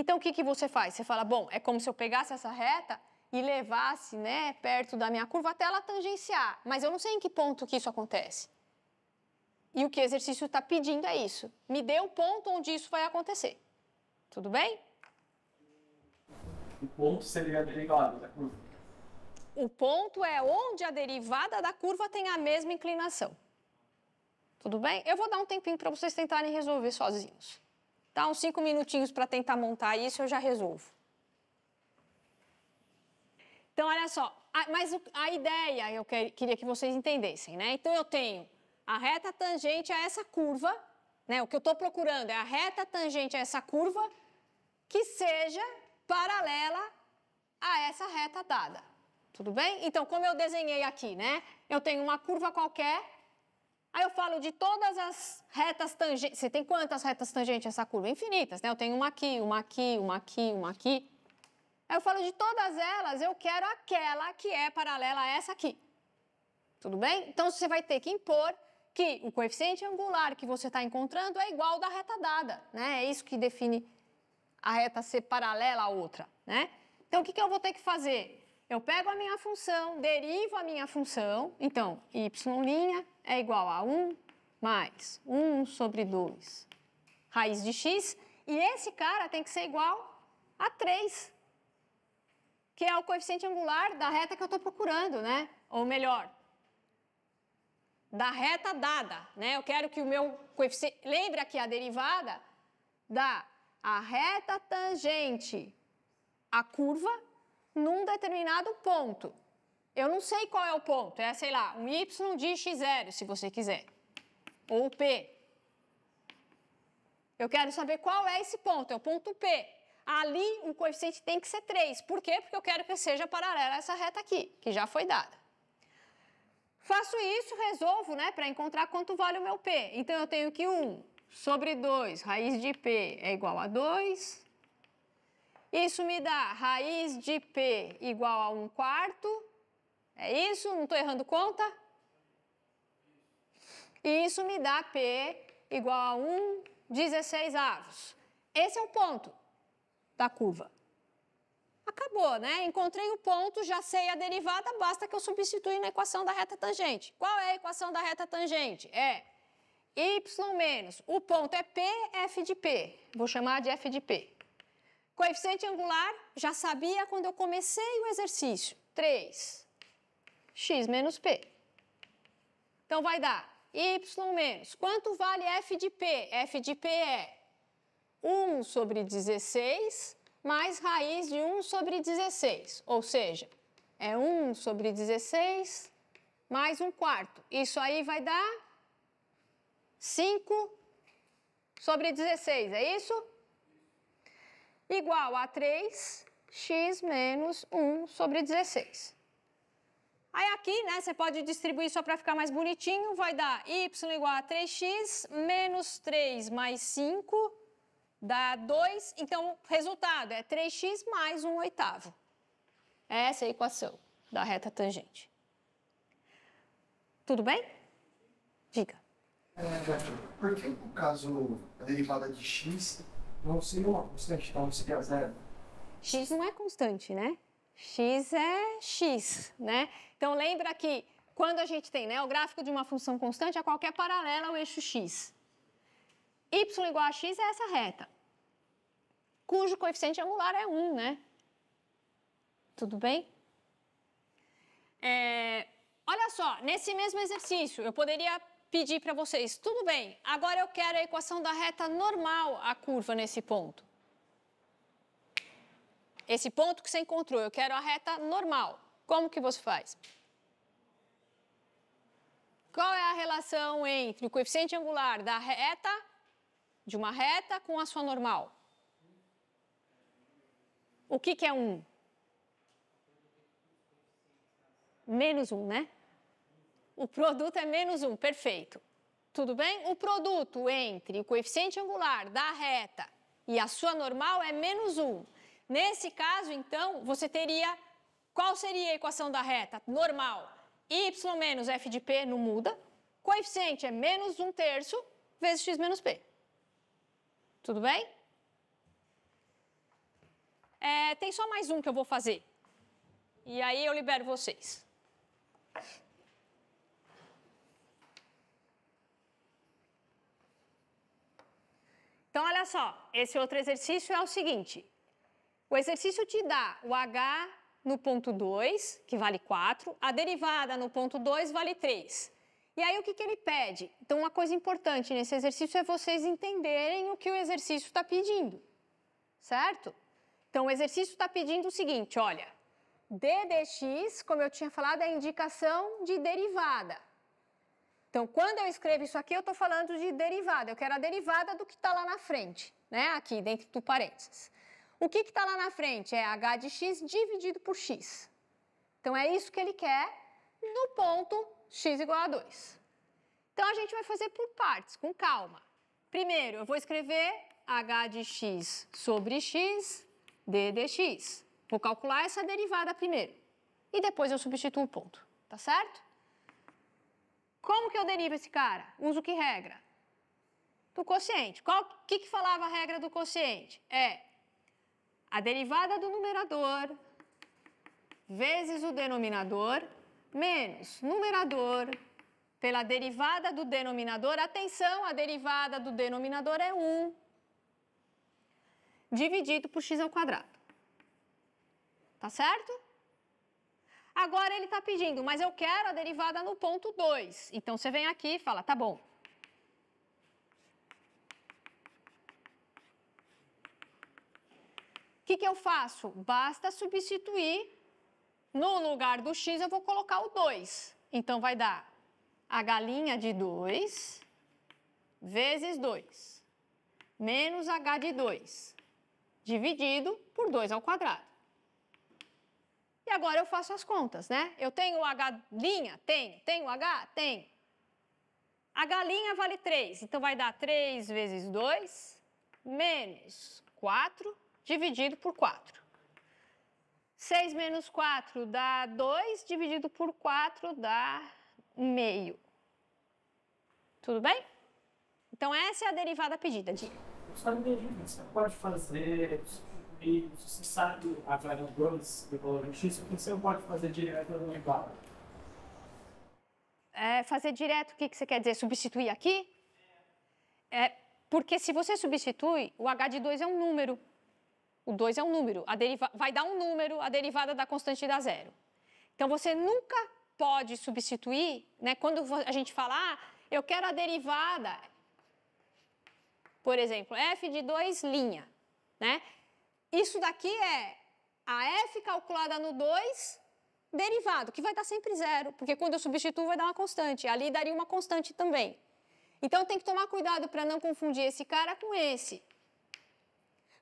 Então, o que, que você faz? Você fala, bom, é como se eu pegasse essa reta e levasse né, perto da minha curva até ela tangenciar. Mas eu não sei em que ponto que isso acontece. E o que o exercício está pedindo é isso. Me dê o ponto onde isso vai acontecer. Tudo bem? O ponto seria a derivada tá da curva. O ponto é onde a derivada da curva tem a mesma inclinação. Tudo bem? Eu vou dar um tempinho para vocês tentarem resolver sozinhos. Dá uns cinco minutinhos para tentar montar isso, eu já resolvo. Então, olha só, a, mas o, a ideia eu que, queria que vocês entendessem, né? Então, eu tenho a reta tangente a essa curva, né? O que eu estou procurando é a reta tangente a essa curva que seja paralela a essa reta dada. Tudo bem? Então, como eu desenhei aqui, né? Eu tenho uma curva qualquer, aí eu falo de todas as retas tangentes. Você tem quantas retas tangentes essa curva? Infinitas, né? Eu tenho uma aqui, uma aqui, uma aqui, uma aqui. Aí eu falo de todas elas, eu quero aquela que é paralela a essa aqui. Tudo bem? Então você vai ter que impor que o coeficiente angular que você está encontrando é igual ao da reta dada, né? É isso que define a reta ser paralela à outra, né? Então o que, que eu vou ter que fazer? Eu pego a minha função, derivo a minha função, então y' é igual a 1 mais 1 sobre 2 raiz de x, e esse cara tem que ser igual a 3, que é o coeficiente angular da reta que eu estou procurando, né? Ou melhor, da reta dada, né? Eu quero que o meu coeficiente... Lembra que a derivada dá a reta tangente à curva num determinado ponto. Eu não sei qual é o ponto, é, sei lá, um y de x0, se você quiser, ou p. Eu quero saber qual é esse ponto, é o ponto p ali o coeficiente tem que ser 3. Por quê? Porque eu quero que seja paralela a essa reta aqui, que já foi dada. Faço isso, resolvo, né, para encontrar quanto vale o meu P. Então, eu tenho que 1 sobre 2, raiz de P é igual a 2. Isso me dá raiz de P igual a 1 quarto. É isso? Não estou errando conta? E isso me dá P igual a 1 16 avos. Esse é o ponto da curva. Acabou, né? Encontrei o ponto, já sei a derivada, basta que eu substitui na equação da reta tangente. Qual é a equação da reta tangente? É y menos, o ponto é p, f de p. Vou chamar de f de p. Coeficiente angular, já sabia quando eu comecei o exercício. 3, x menos p. Então vai dar y menos, quanto vale f de p? f de p é sobre 16 mais raiz de 1 sobre 16, ou seja, é 1 sobre 16 mais 1 quarto. Isso aí vai dar 5 sobre 16, é isso? Igual a 3x menos 1 sobre 16. Aí aqui, né, você pode distribuir só para ficar mais bonitinho, vai dar y igual a 3x menos 3 mais 5 dá 2, então resultado é 3x mais 1 oitavo. É essa é a equação da reta tangente. Tudo bem? Diga. É, por que no caso a derivada de x não seria uma constante, então seria zero? x não é constante, né? x é x, né? Então lembra que quando a gente tem né, o gráfico de uma função constante é qualquer paralela ao eixo x. y igual a x é essa reta cujo coeficiente angular é 1, né? Tudo bem? É, olha só, nesse mesmo exercício, eu poderia pedir para vocês, tudo bem, agora eu quero a equação da reta normal à curva nesse ponto. Esse ponto que você encontrou, eu quero a reta normal. Como que você faz? Qual é a relação entre o coeficiente angular da reta, de uma reta, com a sua normal? O que, que é um? Menos um, né? O produto é menos um, perfeito. Tudo bem? O produto entre o coeficiente angular da reta e a sua normal é menos um. Nesse caso, então, você teria. Qual seria a equação da reta? Normal. Y menos f de p não muda. Coeficiente é menos um terço vezes x menos p. Tudo bem? é, tem só mais um que eu vou fazer. E aí eu libero vocês. Então, olha só, esse outro exercício é o seguinte: o exercício te dá o H no ponto 2, que vale 4, a derivada no ponto 2 vale 3. E aí, o que, que ele pede? Então, uma coisa importante nesse exercício é vocês entenderem o que o exercício está pedindo, certo? Então, o exercício está pedindo o seguinte: olha, d dx, como eu tinha falado, é a indicação de derivada. Então, quando eu escrevo isso aqui, eu estou falando de derivada. Eu quero a derivada do que está lá na frente, né? Aqui, dentro do parênteses. O que está lá na frente? É h de x dividido por x. Então, é isso que ele quer no ponto x igual a 2. Então, a gente vai fazer por partes, com calma. Primeiro, eu vou escrever h de x sobre x d dx. Vou calcular essa derivada primeiro e depois eu substituo o ponto, tá certo? Como que eu derivo esse cara? Uso que regra? Do quociente. O que, que falava a regra do quociente? É a derivada do numerador vezes o denominador menos numerador pela derivada do denominador. Atenção, a derivada do denominador é 1 dividido por x ao quadrado. Tá certo? Agora ele está pedindo, mas eu quero a derivada no ponto 2. Então você vem aqui e fala, tá bom. O que, que eu faço? Basta substituir, no lugar do x eu vou colocar o 2. Então vai dar a galinha de 2 vezes 2, menos h de 2 dividido por 2 ao quadrado. E agora eu faço as contas, né? Eu tenho H', tenho. Tenho H? Tenho. H' vale 3, então vai dar 3 vezes 2 menos 4 dividido por 4. 6 menos 4 dá 2, dividido por 4 dá meio. Tudo bem? Então essa é a derivada pedida de sabe mesmo, você pode fazer e você sabe a variações do valor X, o que você pode fazer direto no igual. É, fazer direto, o que, que você quer dizer? Substituir aqui? É, porque se você substitui, o h de 2 é um número. O 2 é um número. A deriva... Vai dar um número, a derivada da constante dá zero. Então, você nunca pode substituir, né? quando a gente falar, ah, eu quero a derivada, por exemplo, f de 2 linha, né? Isso daqui é a f calculada no 2 derivado, que vai dar sempre zero, porque quando eu substituo vai dar uma constante, ali daria uma constante também. Então tem que tomar cuidado para não confundir esse cara com esse.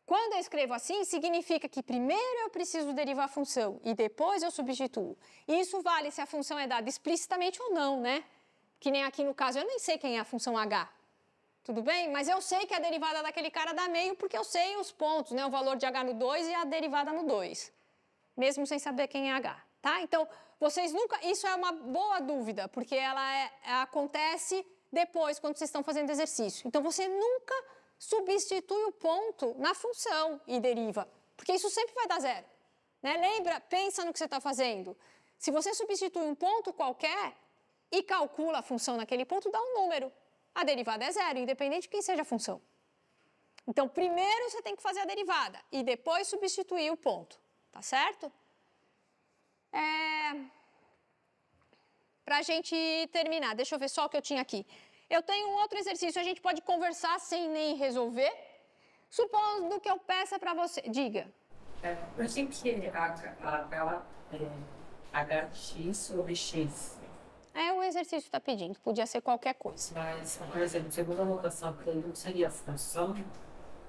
Quando eu escrevo assim, significa que primeiro eu preciso derivar a função e depois eu substituo. Isso vale se a função é dada explicitamente ou não, né? Que nem aqui no caso, eu nem sei quem é a função h tudo bem? Mas eu sei que a é derivada daquele cara dá meio porque eu sei os pontos, né? O valor de h no 2 e a derivada no 2, mesmo sem saber quem é h, tá? Então, vocês nunca... Isso é uma boa dúvida, porque ela, é... acontece depois, quando vocês estão fazendo exercício. Então, você nunca substitui o ponto na função e deriva, porque isso sempre vai dar zero. Né? Lembra, pensa no que você está fazendo. Se você substitui um ponto qualquer e calcula a função naquele ponto, dá um número a derivada é zero, independente de quem seja a função. Então, primeiro você tem que fazer a derivada e depois substituir o ponto, tá certo? É... Para a gente terminar, deixa eu ver só o que eu tinha aqui. Eu tenho um outro exercício, a gente pode conversar sem nem resolver. Supondo que eu peça para você... Diga. É, eu por que, a H, é, HX sobre X é, o exercício está pedindo, podia ser qualquer coisa. Mas, por exemplo, segunda votação, que não seria a função,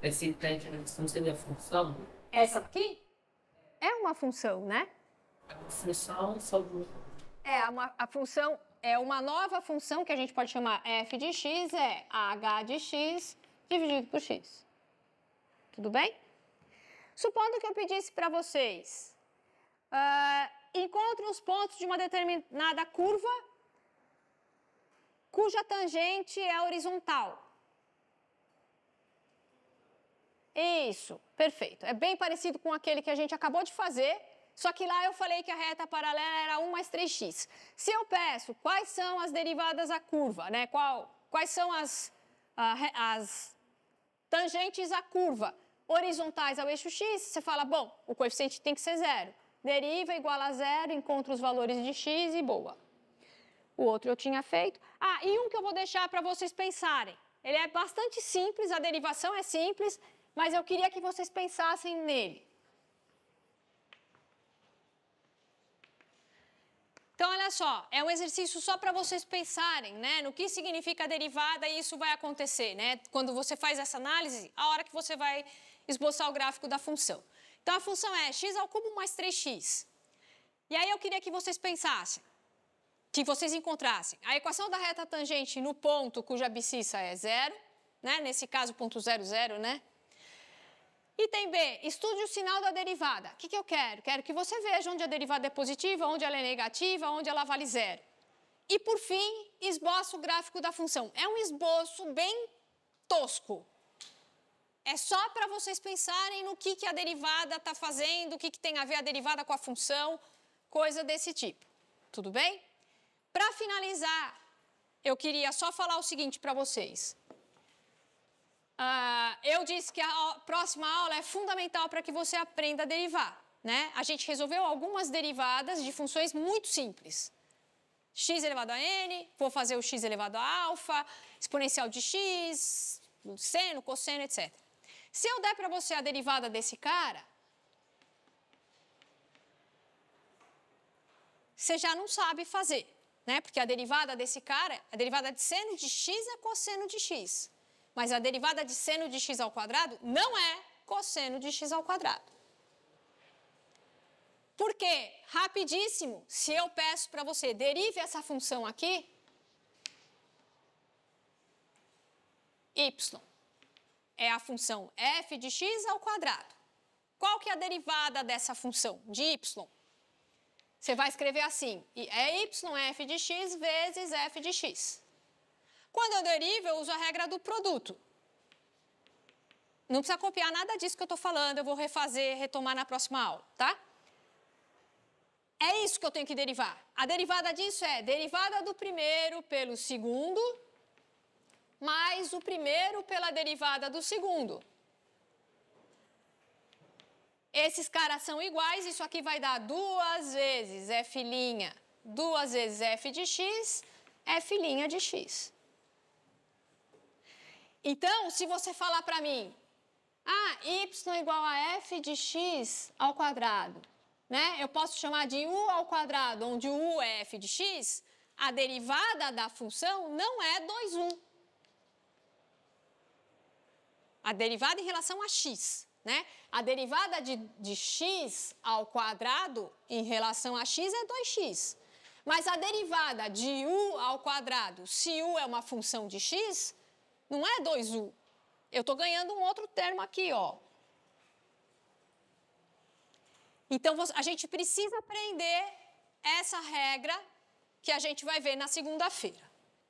esse técnico não seria a função? Essa aqui? É uma função, né? É uma função sobre... É, uma, a função é uma nova função que a gente pode chamar f de x, é h de x dividido por x. Tudo bem? Supondo que eu pedisse para vocês, uh, encontre os pontos de uma determinada curva cuja tangente é horizontal. Isso, perfeito. É bem parecido com aquele que a gente acabou de fazer, só que lá eu falei que a reta paralela era 1 mais 3x. Se eu peço quais são as derivadas da curva, né? Qual, quais são as, as tangentes à curva horizontais ao eixo x, você fala, bom, o coeficiente tem que ser zero. Deriva igual a zero, encontra os valores de x e boa o outro eu tinha feito. Ah, e um que eu vou deixar para vocês pensarem. Ele é bastante simples, a derivação é simples, mas eu queria que vocês pensassem nele. Então, olha só, é um exercício só para vocês pensarem, né, no que significa a derivada e isso vai acontecer, né? Quando você faz essa análise, a hora que você vai esboçar o gráfico da função. Então, a função é x ao cubo mais 3x. E aí eu queria que vocês pensassem, que vocês encontrassem a equação da reta tangente no ponto cuja abscissa é zero, né? nesse caso, ponto zero, zero, né? Item B, estude o sinal da derivada. O que, que eu quero? Quero que você veja onde a derivada é positiva, onde ela é negativa, onde ela vale zero. E, por fim, esboço o gráfico da função. É um esboço bem tosco. É só para vocês pensarem no que, que a derivada está fazendo, o que, que tem a ver a derivada com a função, coisa desse tipo. Tudo bem? Para finalizar, eu queria só falar o seguinte para vocês. Uh, eu disse que a próxima aula é fundamental para que você aprenda a derivar. Né? A gente resolveu algumas derivadas de funções muito simples. x elevado a n, vou fazer o x elevado a alfa, exponencial de x, seno, cosseno, etc. Se eu der para você a derivada desse cara, você já não sabe fazer né? Porque a derivada desse cara, a derivada de seno de x é cosseno de x. Mas a derivada de seno de x ao quadrado não é cosseno de x ao quadrado. Porque, rapidíssimo, se eu peço para você derive essa função aqui, y é a função f de x ao quadrado. Qual que é a derivada dessa função de y? Você vai escrever assim, é f de x vezes f de x. Quando eu derivo, eu uso a regra do produto. Não precisa copiar nada disso que eu estou falando, eu vou refazer, retomar na próxima aula, tá? É isso que eu tenho que derivar. A derivada disso é derivada do primeiro pelo segundo, mais o primeiro pela derivada do segundo. Esses caras são iguais, isso aqui vai dar duas vezes f', duas vezes f de x, f' de x. Então, se você falar para mim, ah, y igual a f de x ao quadrado, né? Eu posso chamar de u ao quadrado, onde u é f de x, a derivada da função não é 2, 1. A derivada em relação a x. Né? A derivada de, de x ao quadrado em relação a x é 2x. Mas a derivada de u ao quadrado, se u é uma função de x, não é 2u. Eu estou ganhando um outro termo aqui, ó. Então, a gente precisa aprender essa regra que a gente vai ver na segunda-feira,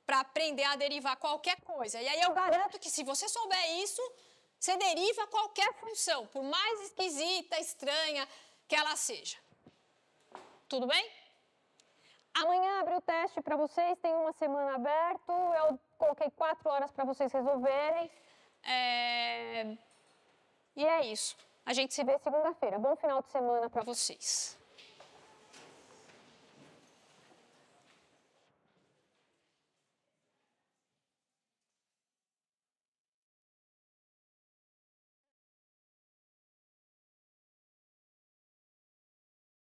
para aprender a derivar qualquer coisa. E aí eu garanto que se você souber isso, você deriva qualquer função, por mais esquisita, estranha que ela seja. Tudo bem? Amanhã abre o teste para vocês, tem uma semana aberto, eu coloquei quatro horas para vocês resolverem. É... E é isso. A gente se vê segunda-feira. Bom final de semana para vocês.